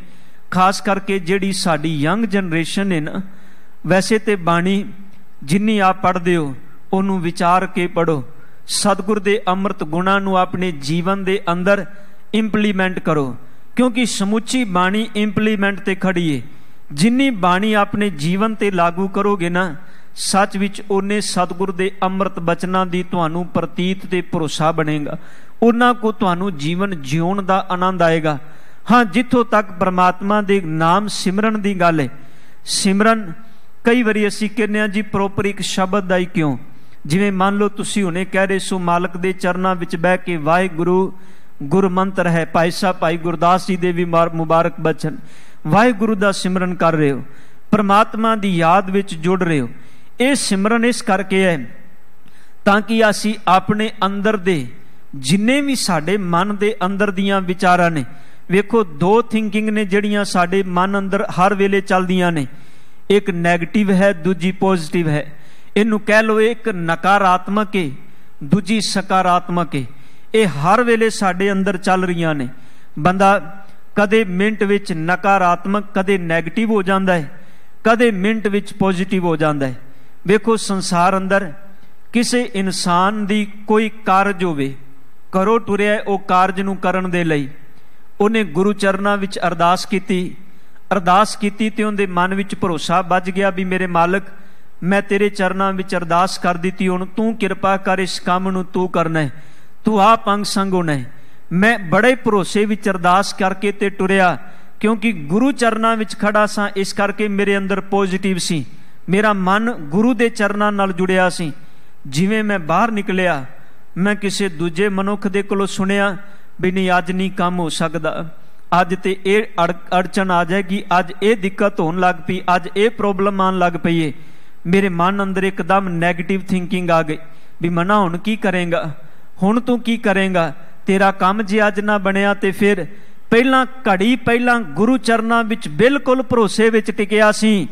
ਖਾਸ ਕਰਕੇ ਜਿਹੜੀ ਸਾਡੀ ਯੰਗ ਜਨਰੇਸ਼ਨ ਹੈ ਨਾ ਵੈਸੇ ਤੇ ਬਾਣੀ ਜਿੰਨੀ ਆਪ ਪੜਦੇ ਹੋ ਉਹਨੂੰ ਵਿਚਾਰ ਕੇ ਪੜੋ ਸਤਿਗੁਰ ਦੇ ਅੰਮ੍ਰਿਤ ਗੁਣਾਂ ਨੂੰ ਆਪਣੇ ਜੀਵਨ ਦੇ ਅੰਦਰ ਇੰਪਲੀਮੈਂਟ ਕਰੋ ਕਿਉਂਕਿ ਸਮੁੱਚੀ ਬਾਣੀ ਇੰਪਲੀਮੈਂਟ ਤੇ ਖੜੀ ਏ ਜਿੰਨੀ ਬਾਣੀ ਆਪਣੇ ਜੀਵਨ ਤੇ ਲਾਗੂ ਕਰੋਗੇ ਨਾ ਸੱਚ ਵਿੱਚ ਉਹਨੇ ਸਤਿਗੁਰ ਦੇ ਅੰਮ੍ਰਿਤ ਬਚਨਾਂ ਦੀ ਤੁਹਾਨੂੰ ਪ੍ਰਤੀਤ ਤੇ ਭਰੋਸਾ ਬਣੇਗਾ ਉਹਨਾਂ ਕੋ ਤੁਹਾਨੂੰ ਜੀਵਨ ਜਿਉਣ ਦਾ ਆਨੰਦ ਆਏਗਾ ਹਾਂ ਜਿੱਥੋਂ ਤੱਕ ਪ੍ਰਮਾਤਮਾ ਦੇ ਨਾਮ ਸਿਮਰਨ ਦੀ ਗੱਲ ਹੈ ਸਿਮਰਨ ਕਈ ਵਾਰੀ ਅਸੀਂ ਕਹਿੰਦੇ ਆ ਜੀ ਪ੍ਰੋਪਰ ਇੱਕ ਸ਼ਬਦ ਦਾ ਹੀ ਕਿਉਂ ਜਿਵੇਂ ਮੰਨ ਲਓ ਤੁਸੀਂ ਹੁਣੇ ਕਹਿ ਰਹੇ ਸੋ ਮਾਲਕ ਦੇ ਚਰਨਾਂ ਵਿੱਚ ਬਹਿ ਕੇ ਵਾਹਿਗੁਰੂ ਗੁਰਮੰਤਰ ਹੈ ਭਾਈ ਸਾਹਿਬ ਭਾਈ ਗੁਰਦਾਸ ਜੀ ਦੇ ਵੀ ਮੁਬਾਰਕ ਬਚਨ ਵਾਹਿਗੁਰੂ ਦਾ ਸਿਮਰਨ ਕਰ ਰਹੇ ਹੋ ਪਰਮਾਤਮਾ ਦੀ ਯਾਦ ਵਿੱਚ ਜੁੜ ਰਹੇ ਹੋ ਇਹ ਸਿਮਰਨ ਇਸ ਕਰਕੇ ਹੈ ਤਾਂ ਕਿ ਅਸੀਂ ਆਪਣੇ ਅੰਦਰ ਦੇ ਜਿੰਨੇ ਵੀ ਸਾਡੇ ਮਨ ਦੇ ਅੰਦਰ ਦੀਆਂ ਵਿਚਾਰਾਂ ਨੇ ਵੇਖੋ ਦੋ ਥਿੰਕਿੰਗ ਨੇ ਜਿਹੜੀਆਂ ਸਾਡੇ ਮਨ ਅੰਦਰ ਹਰ ਵੇਲੇ ਚੱਲਦੀਆਂ ਨੇ ਇੱਕ 네ਗੇਟਿਵ ਹੈ ਦੂਜੀ ਪੋਜ਼ਿਟਿਵ ਹੈ ਇਹਨੂੰ ਕਹਿ ਲਓ ਇੱਕ ਨਕਾਰਾਤਮਕ ਹੈ ਦੂਜੀ ਸਕਾਰਾਤਮਕ ਹੈ ਇਹ ਹਰ ਵੇਲੇ ਸਾਡੇ ਅੰਦਰ ਚੱਲ ਰਹੀਆਂ ਨੇ ਬੰਦਾ ਕਦੇ ਮਿੰਟ ਵਿੱਚ ਨਕਾਰਾਤਮਕ ਕਦੇ 네ਗੇਟਿਵ ਹੋ ਜਾਂਦਾ ਹੈ ਕਦੇ ਮਿੰਟ ਵਿੱਚ ਪੋਜ਼ਿਟਿਵ ਹੋ ਜਾਂਦਾ ਹੈ ਵੇਖੋ ਸੰਸਾਰ ਅੰਦਰ ਕਿਸੇ ਇਨਸਾਨ ਦੀ ਕੋਈ ਕਾਰਜ ਹੋਵੇ ਕਰੋ ਟੁਰਿਆ ਉਹ ਕਾਰਜ ਨੂੰ ਕਰਨ ਦੇ ਲਈ ਉਹਨੇ ਗੁਰੂ ਚਰਨਾਂ ਵਿੱਚ ਅਰਦਾਸ ਕੀਤੀ ਅਰਦਾਸ ਕੀਤੀ ਤੇ ਉਹਦੇ ਮਨ ਵਿੱਚ ਭਰੋਸਾ ਵੱਜ ਗਿਆ ਵੀ ਮੇਰੇ ਮਾਲਕ ਮੈਂ ਤੇਰੇ ਚਰਨਾਂ ਵਿੱਚ ਅਰਦਾਸ ਕਰ ਦਿੱਤੀ ਹੁਣ ਤੂੰ ਕਿਰਪਾ ਕਰ ਇਸ ਕੰਮ ਨੂੰ ਤੂੰ ਕਰਨਾ ਹੈ ਤੂੰ ਆਪ ਅੰਗ ਸੰਗੋ ਨੇ ਮੈਂ ਬੜੇ ਭਰੋਸੇ ਵਿੱਚ ਅਰਦਾਸ ਕਰਕੇ ਤੇ ਟੁਰਿਆ ਕਿਉਂਕਿ ਗੁਰੂ ਚਰਨਾਂ ਵਿੱਚ ਖੜਾ ਸਾਂ ਇਸ ਕਰਕੇ ਮੇਰੇ ਅੰਦਰ ਪੋਜ਼ਿਟਿਵ ਸੀ ਮੇਰਾ ਮਨ ਗੁਰੂ ਦੇ ਚਰਨਾਂ ਨਾਲ ਜੁੜਿਆ ਸੀ ਜਿਵੇਂ ਮੈਂ ਬਾਹਰ ਨਿਕਲਿਆ ਮੈਂ ਕਿਸੇ ਦੂਜੇ ਮਨੁੱਖ ਦੇ ਕੋਲੋਂ ਸੁਣਿਆ ਵੀ ਨਹੀਂ ਅੱਜ ਨਹੀਂ ਕੰਮ ਹੋ ਸਕਦਾ ਅੱਜ ਤੇ ਇਹ ਅੜਚਣ ਆ ਜਾਏਗੀ ਅੱਜ ਇਹ ਦਿੱਕਤ ਹੋਣ ਲੱਗ ਪਈ ਅੱਜ ਇਹ ਪ੍ਰੋਬਲਮ ਆਣ ਲੱਗ ਪਈ ਏ ਮੇਰੇ ਮਨ ਅੰਦਰ ਇੱਕਦਮ 네ਗੇਟਿਵ ਥਿੰਕਿੰਗ ਆ ਗਈ ਵੀ ਮਨਾ ਹੁਣ ਕੀ ਕਰੇਗਾ ਹੁਣ ਤੂੰ ਕੀ ਕਰੇਗਾ ਤੇਰਾ ਕੰਮ ਜੇ ਅੱਜ ਨਾ ਬਣਿਆ ਤੇ ਫਿਰ ਪਹਿਲਾਂ ਘੜੀ ਪਹਿਲਾਂ ਗੁਰੂ ਚਰਨਾਂ ਵਿੱਚ ਬਿਲਕੁਲ ਭਰੋਸੇ ਵਿੱਚ ਟਿਕਿਆ ਸੀ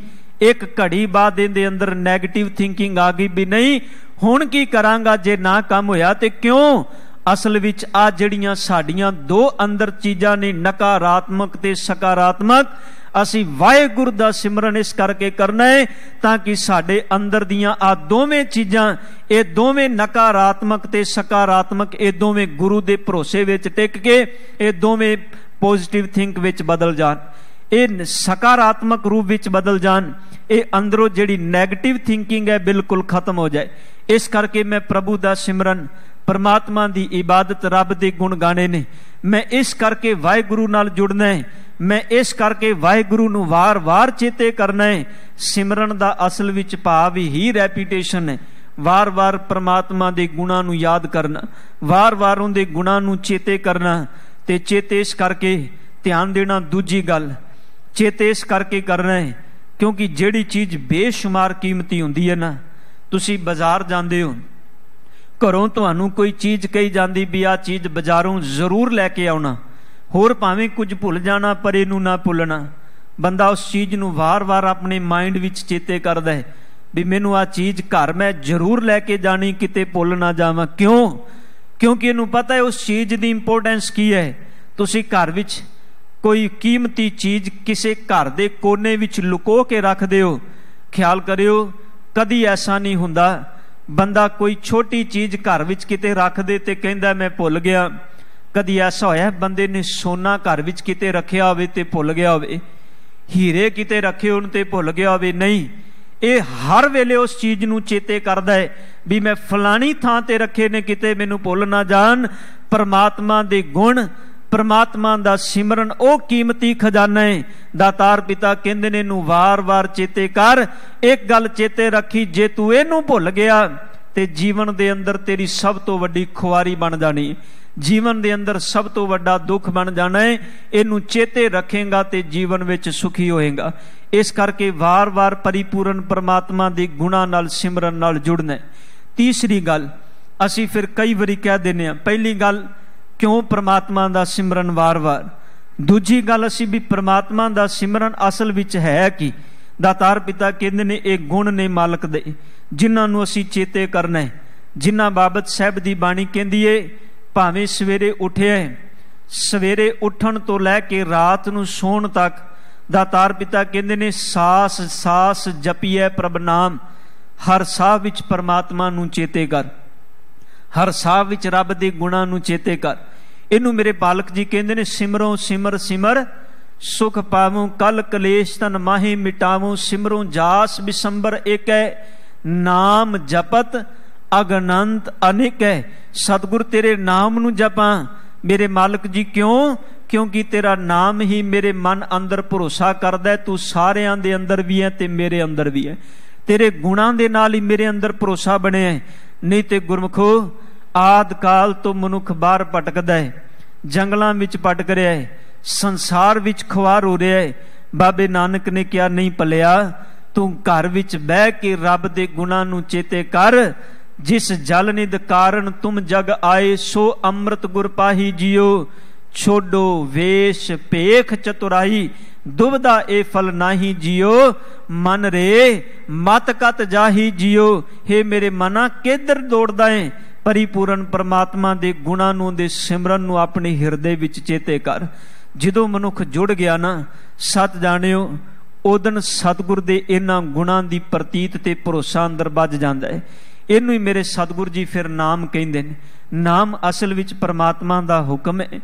ਇੱਕ ਘੜੀ ਬਾਅਦ ਇਹਦੇ ਅੰਦਰ 네ਗੇਟਿਵ ਥਿੰਕਿੰਗ ਆ ਗਈ ਵੀ ਨਹੀਂ ਹੁਣ ਕੀ ਕਰਾਂਗਾ ਜੇ ਨਾ ਕੰਮ ਹੋਇਆ ਤੇ ਕਿਉਂ ਅਸਲ ਵਿੱਚ ਆ ਜਿਹੜੀਆਂ ਸਾਡੀਆਂ ਦੋ ਅੰਦਰ ਚੀਜ਼ਾਂ ਨੇ ਨਕਾਰਾਤਮਕ ਤੇ ਸਕਾਰਾਤਮਕ ਅਸੀਂ ਵਾਹਿਗੁਰੂ ਦਾ ਸਿਮਰਨ ਇਸ ਕਰਕੇ ਕਰਨਾ ਹੈ ਤਾਂ ਕਿ ਸਾਡੇ ਅੰਦਰ ਦੀਆਂ ਆ ਦੋਵੇਂ ਚੀਜ਼ਾਂ ਇਹ ਦੋਵੇਂ ਨਕਾਰਾਤਮਕ ਤੇ ਸਕਾਰਾਤਮਕ ਇਹ ਦੋਵੇਂ ਗੁਰੂ ਦੇ ਭਰੋਸੇ ਵਿੱਚ ਟਿਕ ਕੇ ਇਹ ਦੋਵੇਂ ਪੋਜ਼ਿਟਿਵ ਥਿੰਕ ਵਿੱਚ ਬਦਲ ਜਾਣ ਇਹ ਸਕਾਰਾਤਮਕ ਰੂਪ ਵਿੱਚ ਬਦਲ ਜਾਣ ਇਹ ਅੰਦਰੋਂ ਜਿਹੜੀ 네ਗੇਟਿਵ ਥਿੰਕਿੰਗ ਹੈ ਬਿਲਕੁਲ ਖਤਮ ਹੋ ਜਾਏ ਇਸ ਕਰਕੇ ਮੈਂ ਪ੍ਰਭੂ ਦਾ ਸਿਮਰਨ ਪਰਮਾਤਮਾ ਦੀ ਇਬਾਦਤ ਰੱਬ ਦੇ ਗੁਣ ਗਾਣੇ ਨੇ ਮੈਂ ਇਸ ਕਰਕੇ ਵਾਹਿਗੁਰੂ ਨਾਲ ਜੁੜਨਾ ਹੈ ਮੈਂ ਇਸ ਕਰਕੇ ਵਾਹਿਗੁਰੂ ਨੂੰ ਵਾਰ-ਵਾਰ ਚੇਤੇ ਕਰਨਾ ਹੈ ਸਿਮਰਨ ਦਾ ਅਸਲ ਵਿੱਚ ਭਾਵ ਹੀ ਰੈਪੀਟੇਸ਼ਨ ਹੈ ਵਾਰ-ਵਾਰ ਪਰਮਾਤਮਾ ਦੇ ਗੁਣਾਂ ਨੂੰ ਯਾਦ ਕਰਨਾ ਵਾਰ-ਵਾਰ ਉਹਦੇ ਗੁਣਾਂ ਨੂੰ ਚੇਤੇ ਕਰਨਾ ਤੇ ਚੇਤੇ ਇਸ ਕਰਕੇ ਧਿਆਨ ਦੇਣਾ ਦੂਜੀ ਗੱਲ ਚੇਤੇ ਇਸ ਕਰਕੇ ਕਰਨਾ ਹੈ ਕਿਉਂਕਿ ਜਿਹੜੀ ਚੀਜ਼ ਬੇਸ਼ੁਮਾਰ ਕੀਮਤੀ ਹੁੰਦੀ ਹੈ ਨਾ ਤੁਸੀਂ ਬਾਜ਼ਾਰ ਜਾਂਦੇ ਹੋ ਘਰੋਂ ਤੁਹਾਨੂੰ ਕੋਈ ਚੀਜ਼ ਕਹੀ ਜਾਂਦੀ ਵੀ ਆ ਚੀਜ਼ ਬਾਜ਼ਾਰੋਂ ਜ਼ਰੂਰ ਲੈ ਕੇ ਆਉਣਾ ਹੋਰ ਭਾਵੇਂ ਕੁਝ ਭੁੱਲ ਜਾਣਾ ਪਰ ਇਹਨੂੰ ਨਾ ਭੁੱਲਣਾ ਬੰਦਾ ਉਸ ਚੀਜ਼ ਨੂੰ ਵਾਰ-ਵਾਰ ਆਪਣੇ ਮਾਈਂਡ ਵਿੱਚ ਚੇਤੇ ਕਰਦਾ ਹੈ ਵੀ ਮੈਨੂੰ ਆ ਚੀਜ਼ ਘਰ ਮੈਂ ਜ਼ਰੂਰ ਲੈ ਕੇ ਜਾਣੀ ਕਿਤੇ ਭੁੱਲ ਨਾ ਜਾਵਾਂ ਕਿਉਂ ਕਿਉਂਕਿ ਇਹਨੂੰ ਪਤਾ ਹੈ ਉਸ ਚੀਜ਼ ਦੀ ਇੰਪੋਰਟੈਂਸ ਕੀ ਹੈ ਤੁਸੀਂ ਘਰ ਵਿੱਚ ਕੋਈ ਕੀਮਤੀ ਚੀਜ਼ ਕਿਸੇ ਘਰ ਦੇ ਕੋਨੇ ਵਿੱਚ ਲੁਕੋ ਕੇ ਰੱਖ ਦਿਓ ਖਿਆਲ ਕਰਿਓ ਕਦੀ ਐਸਾ ਨਹੀਂ ਹੁੰਦਾ ਬੰਦਾ ਕੋਈ ਛੋਟੀ ਚੀਜ਼ ਘਰ ਵਿੱਚ ਕਿਤੇ ਰੱਖ ਦੇ ਤੇ ਕਹਿੰਦਾ ਮੈਂ ਭੁੱਲ ਗਿਆ ਕਦੀ ਐਸਾ ਹੋਇਆ ਬੰਦੇ ਨੇ ਸੋਨਾ ਘਰ ਵਿੱਚ ਕਿਤੇ ਰੱਖਿਆ ਹੋਵੇ ਤੇ ਭੁੱਲ ਗਿਆ ਹੋਵੇ ਹੀਰੇ ਕਿਤੇ ਰੱਖੇ ਹੋਣ ਤੇ ਭੁੱਲ ਗਿਆ ਹੋਵੇ ਨਹੀਂ ਇਹ ਹਰ ਵੇਲੇ ਉਸ ਚੀਜ਼ ਨੂੰ ਚੇਤੇ ਕਰਦਾ ਹੈ ਵੀ ਮੈਂ ਫਲਾਣੀ ਥਾਂ ਤੇ ਰੱਖੇ ਨੇ ਕਿਤੇ ਮੈਨੂੰ ਭੁੱਲ ਨਾ ਜਾਣ ਪਰਮਾਤਮਾ ਦੇ ਗੁਣ ਪਰਮਾਤਮਾ ਦਾ ਸਿਮਰਨ ਉਹ ਕੀਮਤੀ ਖਜ਼ਾਨਾ ਹੈ ਦਾਤਾਰ ਪਿਤਾ ਕਹਿੰਦੇ ਨੇ ਇਹਨੂੰ ਵਾਰ-ਵਾਰ ਚੇਤੇ ਕਰ ਇੱਕ ਗੱਲ ਚੇਤੇ ਰੱਖੀ ਜੇ ਤੂੰ ਇਹਨੂੰ ਭੁੱਲ ਗਿਆ ਤੇ ਜੀਵਨ ਦੇ ਅੰਦਰ ਤੇਰੀ ਸਭ ਤੋਂ ਵੱਡੀ ਖੁਆਰੀ ਬਣ ਜਾਣੀ ਜੀਵਨ ਦੇ ਅੰਦਰ ਸਭ ਤੋਂ ਵੱਡਾ ਦੁੱਖ ਬਣ ਜਾਣਾ ਹੈ ਇਹਨੂੰ ਚੇਤੇ ਰੱਖੇਗਾ ਤੇ ਜੀਵਨ ਵਿੱਚ ਸੁਖੀ ਹੋਏਗਾ ਇਸ ਕਰਕੇ ਵਾਰ-ਵਾਰ ਪਰਿਪੂਰਨ ਪਰਮਾਤਮਾ ਦੇ ਗੁਣਾ ਨਾਲ ਸਿਮਰਨ ਨਾਲ ਜੁੜਨਾ ਤੀਸਰੀ ਗੱਲ ਅਸੀਂ ਫਿਰ ਕਈ ਵਾਰੀ ਕਹਿ ਦਿੰਨੇ ਆ ਪਹਿਲੀ ਗੱਲ ਕਿਉਂ ਪ੍ਰਮਾਤਮਾ ਦਾ ਸਿਮਰਨ ਵਾਰ-ਵਾਰ ਦੂਜੀ ਗੱਲ ਅਸੀਂ ਵੀ ਪ੍ਰਮਾਤਮਾ ਦਾ ਸਿਮਰਨ ਅਸਲ ਵਿੱਚ ਹੈ ਕਿ ਦਾਤਾਰ ਪਿਤਾ ਕਹਿੰਦੇ ਨੇ ਇਹ ਗੁਣ ਨੇ ਮਾਲਕ ਦੇ ਜਿਨ੍ਹਾਂ ਨੂੰ ਅਸੀਂ ਚੇਤੇ ਕਰਨਾ ਹੈ ਜਿਨ੍ਹਾਂ ਬਾਬਤ ਸਹਿਬ ਦੀ ਬਾਣੀ ਕਹਿੰਦੀ ਏ ਭਾਵੇਂ ਸਵੇਰੇ ਉਠਿਆ ਸਵੇਰੇ ਉੱਠਣ ਤੋਂ ਲੈ ਕੇ ਰਾਤ ਨੂੰ ਸੌਣ ਤੱਕ ਦਾਤਾਰ ਪਿਤਾ ਕਹਿੰਦੇ ਨੇ ਸਾਸ ਸਾਸ ਜਪੀਏ ਪ੍ਰਭ ਨਾਮ ਹਰ ਸਾਹ ਵਿੱਚ ਪਰਮਾਤਮਾ ਨੂੰ ਚੇਤੇ ਕਰ ਹਰ ਸਾਹ ਵਿੱਚ ਰੱਬ ਦੇ ਗੁਣਾਂ ਨੂੰ ਚੇਤੇ ਕਰ ਇਹਨੂੰ ਮੇਰੇ ਪਾਲਕ ਜੀ ਕਹਿੰਦੇ ਨੇ ਸਿਮਰੋ ਸਿਮਰ ਸਿਮਰ ਸੁਖ ਪਾਵੂ ਕਲ ਕਲੇਸ਼ ਤਨ ਮਾਹੀ ਮਿਟਾਵੂ ਸਿਮਰੋ ਜਾਸ ਬਿਸੰਬਰ ਏਕੈ ਨਾਮ ਜਪਤ ਅਗਨੰਤ ਅਨੇਕੈ ਸਤਿਗੁਰ ਤੇਰੇ ਨਾਮ ਨੂੰ ਜਪਾਂ ਮੇਰੇ ਮਾਲਕ ਜੀ ਕਿਉਂ ਕਿਉਂਕਿ ਤੇਰਾ ਨਾਮ ਹੀ ਮੇਰੇ ਮਨ ਅੰਦਰ ਭਰੋਸਾ ਕਰਦਾ ਤੂੰ ਸਾਰਿਆਂ ਦੇ ਅੰਦਰ ਵੀ ਹੈ ਤੇ ਮੇਰੇ ਅੰਦਰ ਵੀ ਹੈ ਤੇਰੇ ਗੁਣਾਂ ਦੇ ਨਾਲ ਹੀ ਮੇਰੇ ਅੰਦਰ ਭਰੋਸਾ ਬਣਿਆ ਹੈ ਨਹੀਂ ਤੇ ਗੁਰਮਖੋ ਆਦ ਕਾਲ ਤੋਂ ਮਨੁੱਖ ਬਾਹਰ ਭਟਕਦਾ ਹੈ ਜੰਗਲਾਂ ਵਿੱਚ ਭਟਕ ਰਿਹਾ ਹੈ ਸੰਸਾਰ ਵਿੱਚ ਖਵਾਰ ਹੋ ਰਿਹਾ ਹੈ ਬਾਬੇ ਨਾਨਕ ਨੇ ਕਿਹਾ ਨਹੀਂ ਪਲਿਆ ਤੂੰ ਘਰ ਵਿੱਚ ਬਹਿ ਕੇ ਰੱਬ ਦੇ ਗੁਣਾਂ ਨੂੰ ਚੇਤੇ ਕਰ ਜਿਸ ਜਲ ਨਿਦ ਕਾਰਨ ਤੁਮ ਜਗ ਆਏ ਸੋ ਅੰਮ੍ਰਿਤ ਗੁਰ ਪਾਹੀ ਜਿਓ ਛੋਡੋ ਵੇਸ਼ ਭੇਖ ਚਤੁਰਾਈ ਦੁਬਦਾ ਇਹ ਫਲ ਨਾਹੀ ਜਿਉ ਮਨ ਰੇ ਮਤ ਕਤ ਜਾਹੀ ਜਿਉ हे ਮੇਰੇ ਮਨਾ ਕਿੱਧਰ ਦੌੜਦਾ ਏ ਪਰਿਪੂਰਨ ਪਰਮਾਤਮਾ ਦੇ ਗੁਣਾਂ ਨੂੰ ਦੇ ਸਿਮਰਨ ਨੂੰ ਆਪਣੇ ਹਿਰਦੇ ਵਿੱਚ ਚੇਤੇ ਕਰ ਜਦੋਂ ਮਨੁੱਖ ਜੁੜ ਗਿਆ ਨਾ ਸਤ ਜਾਣਿਓ ਉਦਨ ਸਤਗੁਰ ਦੇ ਇਹਨਾਂ ਗੁਣਾਂ ਦੀ ਪ੍ਰਤੀਤ ਤੇ ਭਰੋਸਾ ਅੰਦਰ ਵੱਜ ਜਾਂਦਾ ਏ ਇਹਨੂੰ ਹੀ ਮੇਰੇ ਸਤਗੁਰ ਜੀ ਫਿਰ ਨਾਮ ਕਹਿੰਦੇ ਨੇ ਨਾਮ ਅਸਲ ਵਿੱਚ ਪਰਮਾਤਮਾ ਦਾ ਹੁਕਮ ਹੈ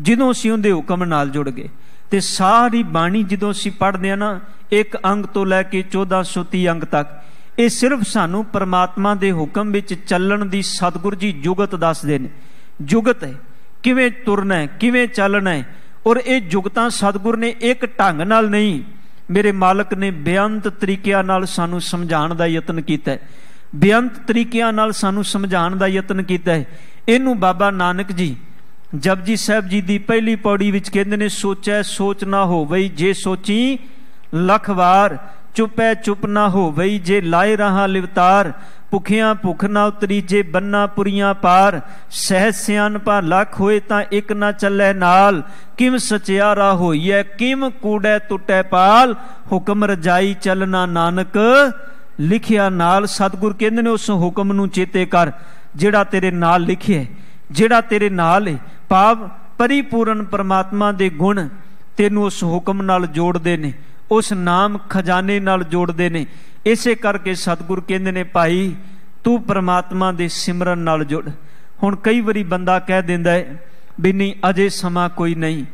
ਜਦੋਂ ਅਸੀਂ ਉਹਦੇ ਹੁਕਮ ਨਾਲ ਜੁੜ ਗਏ ਤੇ ਸਾਰੀ ਬਾਣੀ ਜਦੋਂ ਅਸੀਂ ਪੜ੍ਹਦੇ ਆ ਨਾ ਇੱਕ ਅੰਗ ਤੋਂ ਲੈ ਕੇ 1430 ਅੰਗ ਤੱਕ ਇਹ ਸਿਰਫ ਸਾਨੂੰ ਪਰਮਾਤਮਾ ਦੇ ਹੁਕਮ ਵਿੱਚ ਚੱਲਣ ਦੀ ਸਤਿਗੁਰ ਜੀ ਜੁਗਤ ਦੱਸਦੇ ਨੇ ਜੁਗਤ ਹੈ ਕਿਵੇਂ ਤੁਰਨਾ ਹੈ ਕਿਵੇਂ ਚੱਲਣਾ ਹੈ ਔਰ ਇਹ ਜੁਗਤਾਂ ਸਤਿਗੁਰ ਨੇ ਇੱਕ ਢੰਗ ਨਾਲ ਨਹੀਂ ਮੇਰੇ ਮਾਲਕ ਨੇ ਬਿਆੰਤ ਤਰੀਕਿਆਂ ਨਾਲ ਸਾਨੂੰ ਸਮਝਾਉਣ ਦਾ ਯਤਨ ਕੀਤਾ ਹੈ ਤਰੀਕਿਆਂ ਨਾਲ ਸਾਨੂੰ ਸਮਝਾਉਣ ਦਾ ਯਤਨ ਕੀਤਾ ਹੈ ਇਹਨੂੰ ਬਾਬਾ ਨਾਨਕ ਜੀ ਜਪਜੀ ਸਾਹਿਬ ਜੀ ਦੀ ਪਹਿਲੀ ਪੌੜੀ ਵਿੱਚ ਕਹਿੰਦੇ ਨੇ ਸੋਚੈ ਸੋਚ ਨਾ ਹੋਵਈ ਜੇ ਸੋਚੀ ਲੱਖ ਵਾਰ ਚੁਪੈ ਚੁਪ ਨਾ ਹੋਵਈ ਜੇ ਲਾਏ ਰਹਾ ਲਿਵਤਾਰ ਭੁਖਿਆਂ ਭੁਖ ਨਾ ਉਤਰੀ ਜੇ ਬੰਨਾ ਪੁਰੀਆਂ ਪਾਰ ਸਹਿ ਸਿਆਨ ਪਾ ਲਖ ਹੋਏ ਤਾਂ ਇੱਕ ਨਾ ਚੱਲੇ ਨਾਲ ਕਿਮ ਸਚਿਆਰਾ ਹੋਈਐ ਕਿਮ ਕੂੜੈ ਟੁੱਟੈ ਪਾਲ ਹੁਕਮ ਰਜਾਈ ਚੱਲਣਾ ਨਾਨਕ ਲਿਖਿਆ ਨਾਲ ਸਤਗੁਰ ਕਹਿੰਦੇ ਨੇ ਉਸ ਹੁਕਮ ਨੂੰ ਚੇਤੇ ਕਰ ਜਿਹੜਾ ਤੇਰੇ ਨਾਲ ਲਿਖਿਆ ਜਿਹੜਾ ਤੇਰੇ ਨਾਲ ਹੈ ਭਾਵ ਪਰਿਪੂਰਨ ਪਰਮਾਤਮਾ ਦੇ ਗੁਣ ਤੈਨੂੰ ਉਸ ਹੁਕਮ ਨਾਲ ਜੋੜਦੇ ਨੇ ਉਸ ਨਾਮ ਖਜ਼ਾਨੇ ਨਾਲ ਜੋੜਦੇ ਨੇ ਇਸੇ ਕਰਕੇ ਸਤਿਗੁਰ ਕਹਿੰਦੇ ਨੇ ਭਾਈ ਤੂੰ ਪਰਮਾਤਮਾ ਦੇ ਸਿਮਰਨ ਨਾਲ ਜੁੜ ਹੁਣ ਕਈ ਵਾਰੀ ਬੰਦਾ ਕਹਿ ਦਿੰਦਾ ਹੈ ਵੀ ਨਹੀਂ ਅਜੇ ਸਮਾਂ ਕੋਈ ਨਹੀਂ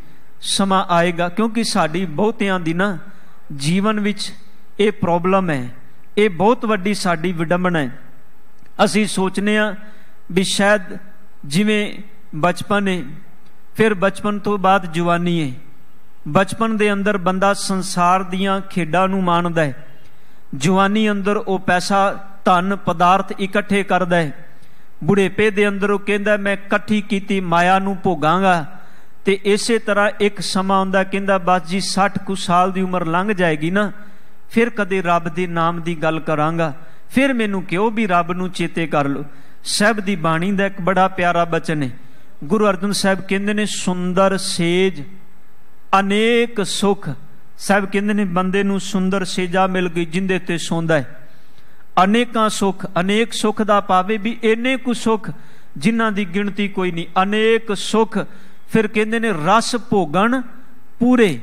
ਸਮਾਂ ਆਏਗਾ ਕਿਉਂਕਿ ਸਾਡੀ ਬਹੁਤਿਆਂ ਦੀ ਨਾ ਜੀਵਨ ਵਿੱਚ ਇਹ ਪ੍ਰੋਬਲਮ ਹੈ ਇਹ ਬਹੁਤ ਵੱਡੀ ਸਾਡੀ ਵਿਡੰਬਣਾ ਹੈ ਅਸੀਂ ਸੋਚਨੇ ਆ ਵੀ ਸ਼ਾਇਦ ਜਿਵੇਂ ਬਚਪਨ ਹੈ ਫਿਰ ਬਚਪਨ ਤੋਂ ਬਾਅਦ ਜਵਾਨੀ ਹੈ ਬਚਪਨ ਦੇ ਅੰਦਰ ਬੰਦਾ ਸੰਸਾਰ ਦੀਆਂ ਖੇਡਾਂ ਨੂੰ ਮਾਣਦਾ ਹੈ ਜਵਾਨੀ ਅੰਦਰ ਉਹ ਪੈਸਾ ਧਨ ਪਦਾਰਥ ਇਕੱਠੇ ਕਰਦਾ ਹੈ ਬੁਢੇਪੇ ਦੇ ਅੰਦਰ ਉਹ ਕਹਿੰਦਾ ਮੈਂ ਇਕੱਠੀ ਕੀਤੀ ਮਾਇਆ ਨੂੰ ਭੋਗਾਂਗਾ ਤੇ ਇਸੇ ਤਰ੍ਹਾਂ ਇੱਕ ਸਮਾਂ ਆਉਂਦਾ ਕਹਿੰਦਾ ਬਸ ਜੀ 60 ਕੁ ਸਾਲ ਦੀ ਉਮਰ ਲੰਘ ਜਾਏਗੀ ਨਾ ਫਿਰ ਕਦੇ ਰੱਬ ਦੇ ਨਾਮ ਦੀ ਗੱਲ ਕਰਾਂਗਾ ਫਿਰ ਮੈਨੂੰ ਕਿਉਂ ਵੀ ਰੱਬ ਨੂੰ ਚੇਤੇ ਕਰ ਲੋ ਸਾਹਿਬ ਦੀ ਬਾਣੀ ਦਾ ਇੱਕ ਬੜਾ ਪਿਆਰਾ ਬਚਨ ਹੈ ਗੁਰੂ ਅਰਜਨ ਸਾਹਿਬ ਕਹਿੰਦੇ ਨੇ ਸੁੰਦਰ ਸੇਜ ਅਨੇਕ ਸੁਖ ਸਾਹਿਬ ਕਹਿੰਦੇ ਨੇ ਬੰਦੇ ਨੂੰ ਸੁੰਦਰ ਸੇਜਾ ਮਿਲ ਗਈ ਜਿੰਦੇ ਤੇ ਸੌਂਦਾ ਹੈ ਅਨੇਕਾਂ ਸੁਖ ਅਨੇਕ ਸੁਖ ਦਾ ਪਾਵੇ ਵੀ ਇੰਨੇ ਕੁ ਸੁਖ ਜਿਨ੍ਹਾਂ ਦੀ ਗਿਣਤੀ ਕੋਈ ਨਹੀਂ ਅਨੇਕ ਸੁਖ ਫਿਰ ਕਹਿੰਦੇ ਨੇ ਰਸ ਭੋਗਣ ਪੂਰੇ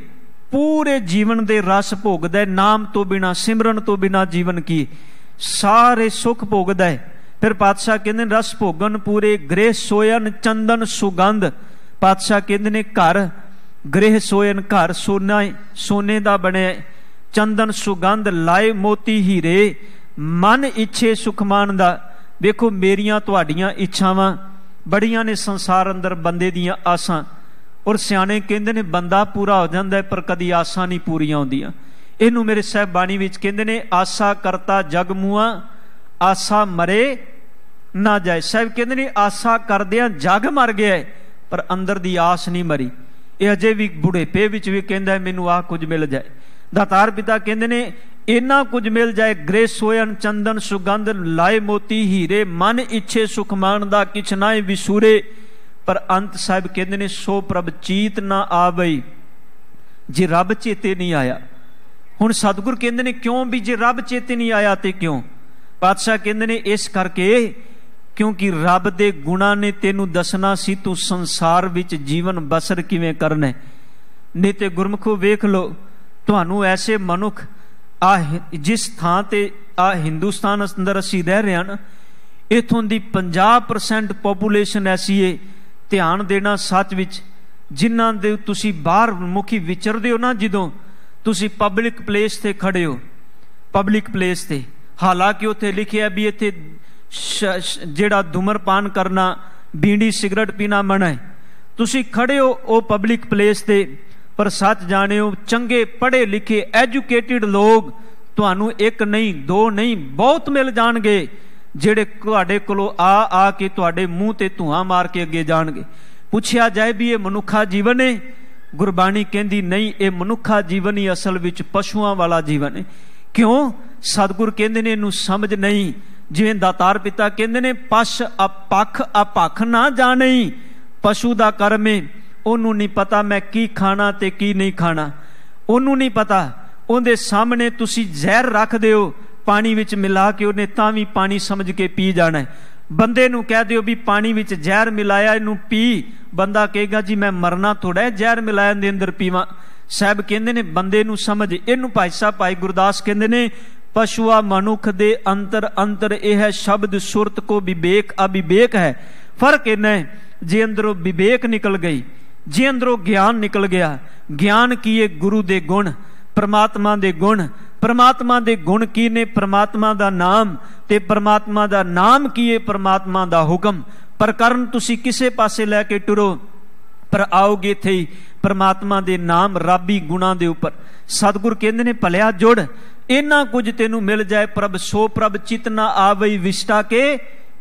ਪੂਰੇ ਜੀਵਨ ਦੇ ਰਸ ਭੋਗਦਾ ਹੈ ਨਾਮ ਤੋਂ ਬਿਨਾ ਸਿਮਰਨ ਤੋਂ ਬਿਨਾ ਜੀਵਨ ਕੀ ਸਾਰੇ ਸੁਖ ਭੋਗਦਾ ਹੈ ਫਿਰ ਪਾਤਸ਼ਾਹ ਕਹਿੰਦੇ ਰਸ ਭੋਗਨ ਪੂਰੇ ਗ੍ਰਹਿ ਸੋਇਨ ਚੰਦਨ ਸੁਗੰਧ ਪਾਤਸ਼ਾਹ ਕਹਿੰਦੇ ਨੇ ਘਰ ਗ੍ਰਹਿ ਸੋਇਨ ਘਰ ਸੋਨਾ ਸੋਨੇ ਦਾ ਬਣਿਆ ਚੰਦਨ ਸੁਗੰਧ ਲਾਏ ਮੋਤੀ ਹੀਰੇ ਮਨ ਇੱਛੇ ਸੁਖਮਾਨ ਦਾ ਵੇਖੋ ਮੇਰੀਆਂ ਤੁਹਾਡੀਆਂ ਇੱਛਾਵਾਂ ਬੜੀਆਂ ਨੇ ਸੰਸਾਰ ਅੰਦਰ ਬੰਦੇ ਦੀਆਂ ਆਸਾਂ ਔਰ ਸਿਆਣੇ ਕਹਿੰਦੇ ਨੇ ਬੰਦਾ ਪੂਰਾ ਹੋ ਜਾਂਦਾ ਪਰ ਕਦੀ ਆਸਾਂ ਨਹੀਂ ਪੂਰੀਆਂ ਹੁੰਦੀਆਂ ਇਹਨੂੰ ਮੇਰੇ ਸਹਿਬ ਬਾਣੀ ਵਿੱਚ ਕਹਿੰਦੇ ਨੇ ਆਸਾ ਕਰਤਾ ਜਗ ਮੂਆ ਆਸਾ ਮਰੇ ਨਾ ਜਾਏ ਸਾਹਿਬ ਕਹਿੰਦੇ ਨੇ ਆਸਾ ਕਰਦਿਆਂ ਜਗ ਮਰ ਗਿਆ ਪਰ ਅੰਦਰ ਦੀ ਆਸ ਨਹੀਂ ਮਰੀ ਇਹ ਅਜੇ ਵੀ ਬੁਢੇਪੇ ਵਿੱਚ ਵੀ ਕਹਿੰਦਾ ਮੈਨੂੰ ਆ ਕੁਝ ਮਿਲ ਜਾਏ ਦਾਤਾਰ ਪਿਤਾ ਕਹਿੰਦੇ ਨੇ ਇੰਨਾ ਕੁਝ ਮਿਲ ਜਾਏ ਗ੍ਰੇ ਸੋਇਨ ਚੰਦਨ ਸੁਗੰਧ ਲਾਏ ਮੋਤੀ ਹੀਰੇ ਮਨ ਇੱਛੇ ਸੁਖ ਮਾਨ ਦਾ ਕਿਛ ਨਾ ਵਿਸੂਰੇ ਪਰ ਅੰਤ ਸਾਹਿਬ ਕਹਿੰਦੇ ਨੇ ਸੋ ਪ੍ਰਭ ਚੀਤ ਨਾ ਆਵਈ ਜੇ ਰੱਬ ਚੇਤੇ ਨਹੀਂ ਆਇਆ ਹੁਣ ਸਤਿਗੁਰ ਕਹਿੰਦੇ ਨੇ ਕਿਉਂ ਵੀ ਜੇ ਰੱਬ ਚੇਤੇ ਨਹੀਂ ਆਇਆ ਤੇ ਕਿਉਂ ਪਾਤਸ਼ਾਹ ਕਹਿੰਦੇ ਨੇ ਇਸ ਕਰਕੇ ਕਿਉਂਕਿ ਰੱਬ ਦੇ ਗੁਣਾ ਨੇ ਤੈਨੂੰ ਦੱਸਣਾ ਸੀ ਤੂੰ ਸੰਸਾਰ ਵਿੱਚ ਜੀਵਨ ਬਸਰ ਕਿਵੇਂ ਕਰਨਾ ਨਹੀਂ ਤੇ ਗੁਰਮਖੋ ਵੇਖ ਲੋ ਤੁਹਾਨੂੰ ਐਸੇ ਮਨੁੱਖ ਆ ਜਿਸ ਥਾਂ ਤੇ ਆ ਹਿੰਦੁਸਤਾਨ ਅੰਦਰ ਅਸੀਂ ਰਹਿ ਰਹੇ ਹਾਂ ਇਥੋਂ ਦੀ 50% ਪੋਪੂਲੇਸ਼ਨ ਐਸੀ ਏ ਧਿਆਨ ਦੇਣਾ ਸੱਚ ਵਿੱਚ ਜਿਨ੍ਹਾਂ ਦੇ ਤੁਸੀਂ ਬਾਹਰ ਮੁਖੀ ਵਿਚਰਦੇ ਹੋ ਨਾ ਜਦੋਂ ਤੁਸੀਂ ਪਬਲਿਕ ਪਲੇਸ ਤੇ ਖੜੇ ਹੋ ਪਬਲਿਕ ਪਲੇਸ ਤੇ ਹਾਲਾਂਕਿ ਉੱਥੇ ਲਿਖਿਆ ਵੀ ਇੱਥੇ ਜਿਹੜਾ ਧੂਮਰਪਾਨ ਕਰਨਾ ਬੀੜੀ ਸਿਗਰਟ ਪੀਣਾ ਮਨਾ ਹੈ ਤੁਸੀਂ ਖੜੇ ਹੋ ਉਹ ਪਬਲਿਕ ਪਲੇਸ ਤੇ ਪਰ ਸੱਚ ਜਾਣਿਓ ਚੰਗੇ ਪੜ੍ਹੇ ਲਿਖੇ ਐਜੂਕੇਟਿਡ ਲੋਕ ਤੁਹਾਨੂੰ ਇੱਕ ਨਹੀਂ ਦੋ ਨਹੀਂ ਬਹੁਤ ਮਿਲ ਜਾਣਗੇ ਜਿਹੜੇ ਤੁਹਾਡੇ ਕੋਲੋਂ ਆ ਆ ਕੇ ਤੁਹਾਡੇ ਮੂੰਹ ਤੇ ਧੂਆਂ ਮਾਰ ਕੇ ਅੱਗੇ ਜਾਣਗੇ ਪੁੱਛਿਆ ਜਾਏ ਵੀ ਇਹ ਮਨੁੱਖਾ ਜੀਵਨ ਹੈ ਗੁਰਬਾਣੀ ਕਹਿੰਦੀ ਨਹੀਂ ਇਹ ਮਨੁੱਖਾ ਜੀਵਨ ਹੀ ਅਸਲ ਵਿੱਚ ਪਸ਼ੂਆਂ ਵਾਲਾ ਜੀਵਨ ਹੈ ਕਿਉਂ ਸਤਿਗੁਰ ਕਹਿੰਦੇ ਨੇ ਇਹਨੂੰ ਸਮਝ ਨਹੀਂ ਜਿਵੇਂ ਦਾਤਾਰ ਪਿਤਾ ਕਹਿੰਦੇ ਨੇ ਪਸ਼ ਅਪਖ ਅਪਖ ਨਾ ਜਾਣਈ ਪਸ਼ੂ ਦਾ ਕਰਮ ਹੈ ਉਹਨੂੰ ਨਹੀਂ ਪਤਾ ਮੈਂ ਕੀ ਖਾਣਾ ਤੇ ਕੀ ਨਹੀਂ ਖਾਣਾ ਉਹਨੂੰ ਨਹੀਂ ਪਤਾ ਉਹਦੇ ਸਾਹਮਣੇ ਤੁਸੀਂ ਜ਼ਹਿਰ ਰੱਖ ਦਿਓ ਪਾਣੀ ਵਿੱਚ ਮਿਲਾ ਕੇ ਉਹਨੇ ਤਾਂ ਵੀ ਪਾਣੀ ਸਮਝ ਕੇ ਪੀ ਜਾਣਾ ਬੰਦੇ ਨੂੰ ਕਹਿ ਦਿਓ ਵੀ ਪਾਣੀ ਵਿੱਚ ਜ਼ਹਿਰ ਮਿਲਾਇਆ ਇਹਨੂੰ ਪੀ ਬੰਦਾ ਕਹੇਗਾ ਜੀ ਮੈਂ ਮਰਨਾ ਥੋੜਾ ਜ਼ਹਿਰ ਮਿਲਾਇਆ ਦੇ ਅੰਦਰ ਪੀਵਾਂ ਸਾਹਿਬ ਕਹਿੰਦੇ ਨੇ ਬੰਦੇ ਨੂੰ ਸਮਝ ਇਹਨੂੰ ਭਾਈ ਸਾਹਿਬ ਭਾਈ ਗੁਰਦਾਸ ਕਹਿੰਦੇ ਨੇ ਪਸ਼ੂਆ ਮਨੁੱਖ ਦੇ ਅੰਤਰ ਅੰਤਰ ਇਹ ਸ਼ਬਦ ਸੁਰਤ ਕੋ ਵਿਵੇਕ ਅਵਿਵੇਕ ਹੈ ਫਰਕ ਇਹਨੇ ਜੇ ਅੰਦਰੋਂ ਵਿਵੇਕ ਨਿਕਲ ਗਈ ਜੇ ਅੰਦਰੋਂ ਗਿਆਨ ਨਿਕਲ ਗਿਆ ਗਿਆਨ ਕੀਏ ਗੁਰੂ ਦੇ ਗੁਣ ਪਰਮਾਤਮਾ ਦੇ ਗੁਣ ਪਰਮਾਤਮਾ ਦੇ ਗੁਣ ਕੀ ਨੇ ਪਰਮਾਤਮਾ ਦਾ ਨਾਮ ਤੇ ਪਰਮਾਤਮਾ ਦਾ ਨਾਮ ਕੀਏ ਪਰਮਾਤਮਾ ਦਾ ਹੁਕਮ ਪਰ ਕਰਨ ਤੁਸੀਂ ਕਿਸੇ ਪਾਸੇ ਲੈ ਕੇ ਟੁਰੋ ਪਰ ਆਓਗੇ ਇੱਥੇ ਪਰਮਾਤਮਾ ਦੇ ਨਾਮ ਰਾਬੀ ਗੁਣਾ ਦੇ ਉੱਪਰ ਸਤਿਗੁਰ ਕਹਿੰਦੇ ਨੇ ਭਲਿਆ ਜੁੜ ਇਹਨਾਂ ਕੁਝ ਤੈਨੂੰ ਮਿਲ ਜਾਏ ਪ੍ਰਭ ਸੋ ਪ੍ਰਭ ਚਿਤ ਨਾ ਆਵਈ ਵਿਸ਼ਟਾ ਕੇ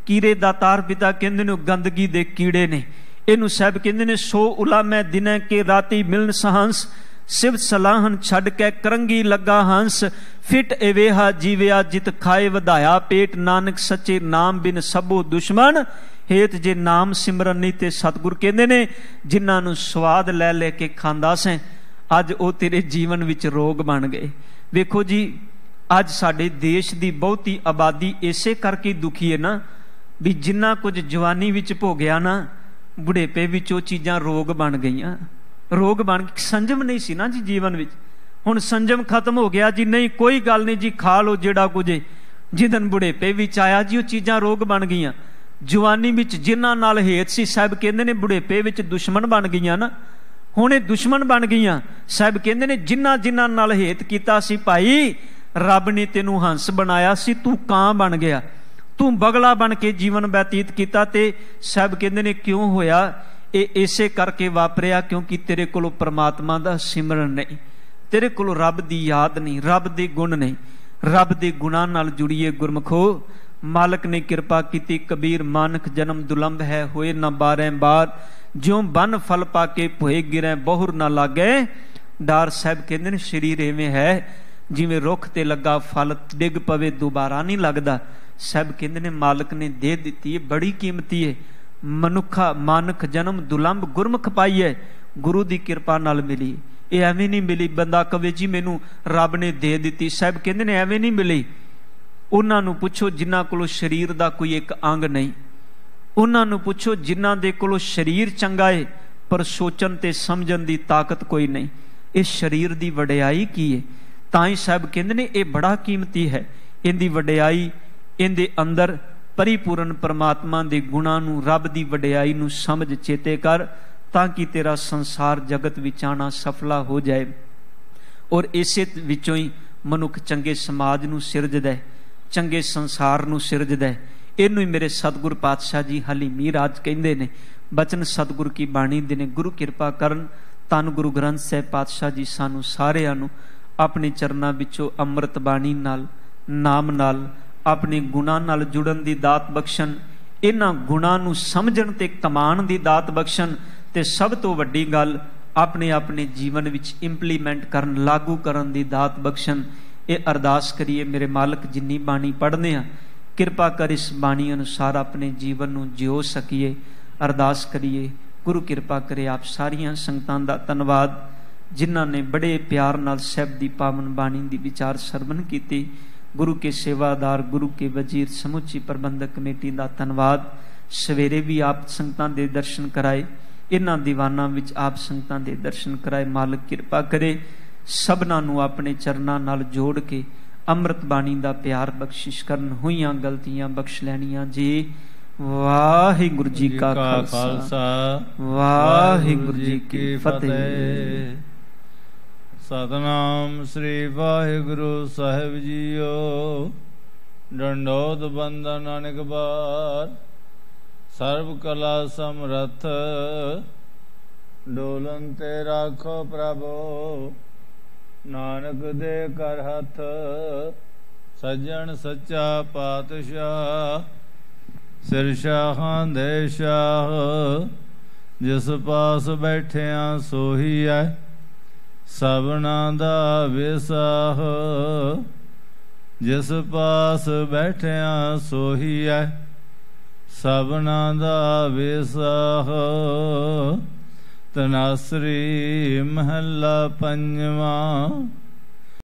ਕੀੜੇ ਦਾ ਤਾਰ ਪਿਤਾ ਕਹਿੰਦੇ ਨੇ ਗੰਦਗੀ ਦੇ ਕੀੜੇ ਨੇ ਇਹਨੂੰ ਸਭ ਕਹਿੰਦੇ ਨੇ ਸੋ ਉਲਾਮੈ ਦਿਨੈ ਕੇ ਰਾਤੀ ਮਿਲਨ ਸਹੰਸ ਸਿਵ ਸਲਾਹਨ ਛੱਡ ਕੇ ਕਰੰਗੀ ਲੱਗਾ ਹੰਸ ਫਿਟ ਇਵੇਹਾ ਜੀਵਿਆ ਜਿਤ ਖਾਏ ਵਧਾਇਆ ਪੇਟ ਨਾਨਕ ਸੱਚੇ ਨਾਮ ਬਿਨ ਸਭੋ ਦੁਸ਼ਮਣ ਹੇਤ ਜੇ ਨਾਮ ਸਿਮਰਨ ਨਹੀਂ ਤੇ ਸਤਿਗੁਰ ਕਹਿੰਦੇ ਨੇ ਜਿਨ੍ਹਾਂ ਨੂੰ ਸਵਾਦ ਲੈ ਲੈ ਕੇ ਖਾਂਦਾ ਸੈਂ ਅੱਜ ਉਹ ਤੇਰੇ ਜੀਵਨ ਵਿੱਚ ਰੋਗ ਬਣ ਗਏ ਵੇਖੋ ਜੀ ਅੱਜ ਸਾਡੇ ਦੇਸ਼ ਦੀ ਬਹੁਤੀ ਆਬਾਦੀ ਇਸੇ ਕਰਕੇ ਦੁਖੀ ਹੈ ਨਾ ਵੀ ਜਿੰਨਾ ਕੁਝ ਜਵਾਨੀ ਵਿੱਚ ਭੋਗਿਆ ਨਾ ਬੁਢੇਪੇ ਵਿੱਚ ਉਹ ਚੀਜ਼ਾਂ ਰੋਗ ਬਣ ਗਈਆਂ ਰੋਗ ਬਣ ਸੰਜਮ ਨਹੀਂ ਸੀ ਨਾ ਜੀ ਜੀਵਨ ਵਿੱਚ ਹੁਣ ਸੰਜਮ ਖਤਮ ਹੋ ਗਿਆ ਜੀ ਨਹੀਂ ਕੋਈ ਗੱਲ ਨਹੀਂ ਜੀ ਖਾ ਲਓ ਜਿਹੜਾ ਕੁਝ ਜਿੱਦਨ ਬੁਢੇਪੇ ਵਿੱਚ ਆਇਆ ਜੀ ਉਹ ਚੀਜ਼ਾਂ ਰੋਗ ਬਣ ਗਈਆਂ ਜਵਾਨੀ ਵਿੱਚ ਜਿਨ੍ਹਾਂ ਨਾਲ ਹੇਤ ਸੀ ਸਾਬ ਕਹਿੰਦੇ ਨੇ ਬੁਢੇਪੇ ਵਿੱਚ ਦੁਸ਼ਮਣ ਬਣ ਗਈਆਂ ਨਾ ਹੁਣ ਇਹ ਦੁਸ਼ਮਣ ਬਣ ਗਈਆਂ ਸਾਬ ਕਹਿੰਦੇ ਨੇ ਜਿਨ੍ਹਾਂ ਜਿਨ੍ਹਾਂ ਨਾਲ ਹੇਤ ਕੀਤਾ ਸੀ ਭਾਈ ਰੱਬ ਨੇ ਤੈਨੂੰ ਹੰਸ ਬਣਾਇਆ ਸੀ ਤੂੰ ਕਾਂ ਬਣ ਗਿਆ ਤੂੰ ਬਗਲਾ ਬਣ ਕੇ ਜੀਵਨ ਬਤੀਤ ਕੀਤਾ ਤੇ ਸਾਬ ਕਹਿੰਦੇ ਨੇ ਕਿਉਂ ਹੋਇਆ ਇਹ ਇਸੇ ਕਰਕੇ ਵਾਪਰਿਆ ਕਿਉਂਕਿ ਤੇਰੇ ਕੋਲ ਪ੍ਰਮਾਤਮਾ ਦਾ ਸਿਮਰਨ ਨਹੀਂ ਤੇਰੇ ਕੋਲ ਰੱਬ ਦੀ ਯਾਦ ਨਹੀਂ ਰੱਬ ਦੇ ਗੁਣ ਨਹੀਂ ਰੱਬ ਦੇ ਗੁਣਾਂ ਨਾਲ ਜੁੜੀਏ ਗੁਰਮਖੋ ਮਾਲਕ ਨੇ ਕਿਰਪਾ ਕੀਤੀ ਕਬੀਰ ਮਾਨਖ ਜਨਮ ਦੁਲੰਭ ਹੈ ਹੋਏ ਨਾ ਬਾਰੇ ਬਾਰ ਜਿਉ ਬਨ ਫਲ ਪਾ ਕੇ ਭੋਏ ਗਿਰੈ ਬਹੁਰ ਨਾ ਲਾਗੇ ਡਾਰ ਸਾਹਿਬ ਕਹਿੰਦੇ ਨੇ ਸਰੀਰ ਐਵੇਂ ਹੈ ਜਿਵੇਂ ਰੁੱਖ ਤੇ ਲੱਗਾ ਫਲ ਡਿੱਗ ਪਵੇ ਦੁਬਾਰਾ ਨਹੀਂ ਲੱਗਦਾ ਸਭ ਕਹਿੰਦੇ ਨੇ ਮਾਲਕ ਨੇ ਦੇ ਦਿੱਤੀ ਹੈ ਬੜੀ ਕੀਮਤੀ ਹੈ ਮਨੁੱਖਾ ਮਾਨਖ ਜਨਮ ਦੁਲੰਭ ਗੁਰਮੁਖ ਪਾਈ ਹੈ ਗੁਰੂ ਦੀ ਕਿਰਪਾ ਨਾਲ ਮਿਲੀ ਇਹ ਐਵੇਂ ਨਹੀਂ ਮਿਲੀ ਬੰਦਾ ਕਵੇ ਜੀ ਮੈਨੂੰ ਰੱਬ ਨੇ ਦੇ ਦਿੱਤੀ ਸਭ ਕਹਿੰਦੇ ਨੇ ਐਵੇਂ ਨਹੀਂ ਮਿਲੀ ਉਹਨਾਂ ਨੂੰ ਪੁੱਛੋ ਜਿਨ੍ਹਾਂ ਕੋਲੋਂ ਸਰੀਰ ਦਾ ਕੋਈ ਇੱਕ ਅੰਗ ਨਹੀਂ ਉਹਨਾਂ ਨੂੰ ਪੁੱਛੋ ਜਿਨ੍ਹਾਂ ਦੇ ਕੋਲੋਂ ਸਰੀਰ ਚੰਗਾ ਏ ਪਰ ਸੋਚਣ ਤੇ ਸਮਝਣ ਦੀ ਤਾਕਤ ਕੋਈ ਨਹੀਂ ਇਸ ਸਰੀਰ ਦੀ ਵਡਿਆਈ ਕੀ ਏ ਤਾਂ ਹੀ ਸਾਬ ਕਹਿੰਦੇ ਨੇ ਇਹ ਬੜਾ ਕੀਮਤੀ ਹੈ ਇਹਦੀ ਵਡਿਆਈ ਇਹਦੇ ਅੰਦਰ ਪਰਿਪੂਰਨ ਪਰਮਾਤਮਾ ਦੇ ਗੁਣਾਂ ਨੂੰ ਰੱਬ ਦੀ ਵਡਿਆਈ ਨੂੰ ਸਮਝ ਚੇਤੇ ਕਰ ਤਾਂ ਕਿ ਤੇਰਾ ਸੰਸਾਰ ਜਗਤ ਵਿੱਚ ਆਣਾ ਸਫਲਾ ਹੋ ਜਾਏ ਔਰ ਇਸੇ ਵਿੱਚੋਂ ਹੀ ਮਨੁੱਖ ਚੰਗੇ ਸਮਾਜ ਨੂੰ ਸਿਰਜਦਾ ਹੈ ਚੰਗੇ ਸੰਸਾਰ ਨੂੰ ਸਿਰਜਦਾ ਹੈ ਇਹਨੂੰ ਹੀ ਮੇਰੇ ਸਤਿਗੁਰ ਪਾਤਸ਼ਾਹ ਜੀ ਹਲੀ ਰਾਜ ਕਹਿੰਦੇ ਨੇ ਬਚਨ ਸਤਿਗੁਰ ਕੀ ਬਾਣੀ ਦੇ ਨੇ ਗੁਰੂ ਕਿਰਪਾ ਕਰਨ ਤਨ ਗੁਰੂ ਗ੍ਰੰਥ ਸਾਹਿਬ ਪਾਤਸ਼ਾਹ ਜੀ ਸਾਨੂੰ ਸਾਰਿਆਂ ਨੂੰ ਆਪਣੇ ਚਰਨਾਂ ਵਿੱਚੋਂ ਅੰਮ੍ਰਿਤ ਬਾਣੀ ਨਾਲ ਨਾਮ ਨਾਲ ਆਪਣੇ ਗੁਣਾਂ ਨਾਲ ਜੁੜਨ ਦੀ ਦਾਤ ਬਖਸ਼ਣ ਇਹਨਾਂ ਗੁਣਾਂ ਨੂੰ ਸਮਝਣ ਤੇ ਕਮਾਣ ਦੀ ਦਾਤ ਬਖਸ਼ਣ ਤੇ ਸਭ ਤੋਂ ਵੱਡੀ ਗੱਲ ਆਪਣੇ ਆਪਣੇ ਜੀਵਨ ਵਿੱਚ ਇੰਪਲੀਮੈਂਟ ਕਰਨ ਲਾਗੂ ਕਰਨ ਦੀ ਦਾਤ ਬਖਸ਼ਣ ਇਹ ਅਰਦਾਸ ਕਰੀਏ ਮੇਰੇ ਮਾਲਕ ਜਿੰਨੀ ਬਾਣੀ ਪੜ੍ਹਨੇ ਆ ਕਿਰਪਾ ਕਰ ਇਸ ਬਾਣੀ ਅਨੁਸਾਰ ਆਪਣੇ ਜੀਵਨ ਨੂੰ ਜਿਉ ਸਕੀਏ ਅਰਦਾਸ ਕਰੀਏ ਗੁਰੂ ਕਿਰਪਾ ਕਰੇ ਆਪ ਸਾਰੀਆਂ ਸੰਗਤਾਂ ਦਾ ਧੰਨਵਾਦ ਜਿਨ੍ਹਾਂ ਨੇ ਬੜੇ ਪਿਆਰ ਨਾਲ ਸਹਿਬ ਦੀ ਪਾਵਨ ਬਾਣੀ ਦੀ ਵਿਚਾਰ ਸਰਵਨ ਕੀਤੀ ਗੁਰੂ ਕੇ ਸੇਵਾਦਾਰ ਗੁਰੂ ਕੇ ਵਜ਼ੀਰ ਸਮੁੱਚੀ ਪ੍ਰਬੰਧਕ ਕਮੇਟੀ ਦਾ ਧੰਨਵਾਦ ਸਵੇਰੇ ਵੀ ਆਪ ਸੰਗਤਾਂ ਦੇ ਦਰਸ਼ਨ ਕਰਾਏ ਇਹਨਾਂ ਦੀਵਾਨਾਂ ਵਿੱਚ ਆਪ ਸੰਗਤਾਂ ਦੇ ਦਰਸ਼ਨ ਕਰਾਏ ਮਾਲਕ ਕਿਰਪਾ ਕਰੇ ਸਭਨਾਂ ਨੂੰ ਆਪਣੇ ਚਰਨਾਂ ਨਾਲ ਜੋੜ ਕੇ ਅੰਮ੍ਰਿਤ ਬਾਣੀ ਦਾ ਪਿਆਰ ਬਖਸ਼ਿਸ਼ ਕਰਨ ਹੋਈਆਂ ਗਲਤੀਆਂ ਬਖਸ਼ ਲੈਣੀਆਂ ਜੀ ਵਾਹਿਗੁਰੂ ਜੀ ਕਾ ਖਾਲਸਾ ਵਾਹਿਗੁਰੂ ਜੀ ਕੀ ਫਤਿਹ ਸਤਨਾਮ ਸ੍ਰੀ ਵਾਹਿਗੁਰੂ ਸਾਹਿਬ ਜੀਓ ਡੰਡੋਤ ਬੰਦਨ ਨਾਨਕ ਬਾਰ ਸਰਬ ਕਲਾ ਸਮਰਥ ਡੋਲਨ ਤੇ ਰੱਖੋ ਪ੍ਰਭੋ ਨਾਨਕ ਦੇ ਕਰ ਹੱਥ ਸੱਜਣ ਸੱਚਾ ਪਾਤਸ਼ਾਹ ਸਿਰ ਸ਼ਾਹਾਂ ਦੇ ਸ਼ਾਹ ਜਿਸ ਪਾਸ ਬੈਠਿਆ ਸੋਹੀ ਐ ਸਭਨਾ ਦਾ ਵਿਸਾਹ ਜਿਸ ਪਾਸ ਬੈਠਿਆ ਸੋਹੀ ਐ ਸਭਨਾ ਦਾ ਵਿਸਾਹ ਤਨਾਸਰੀ ਮਹੱਲਾ ਪੰਜਵਾਂ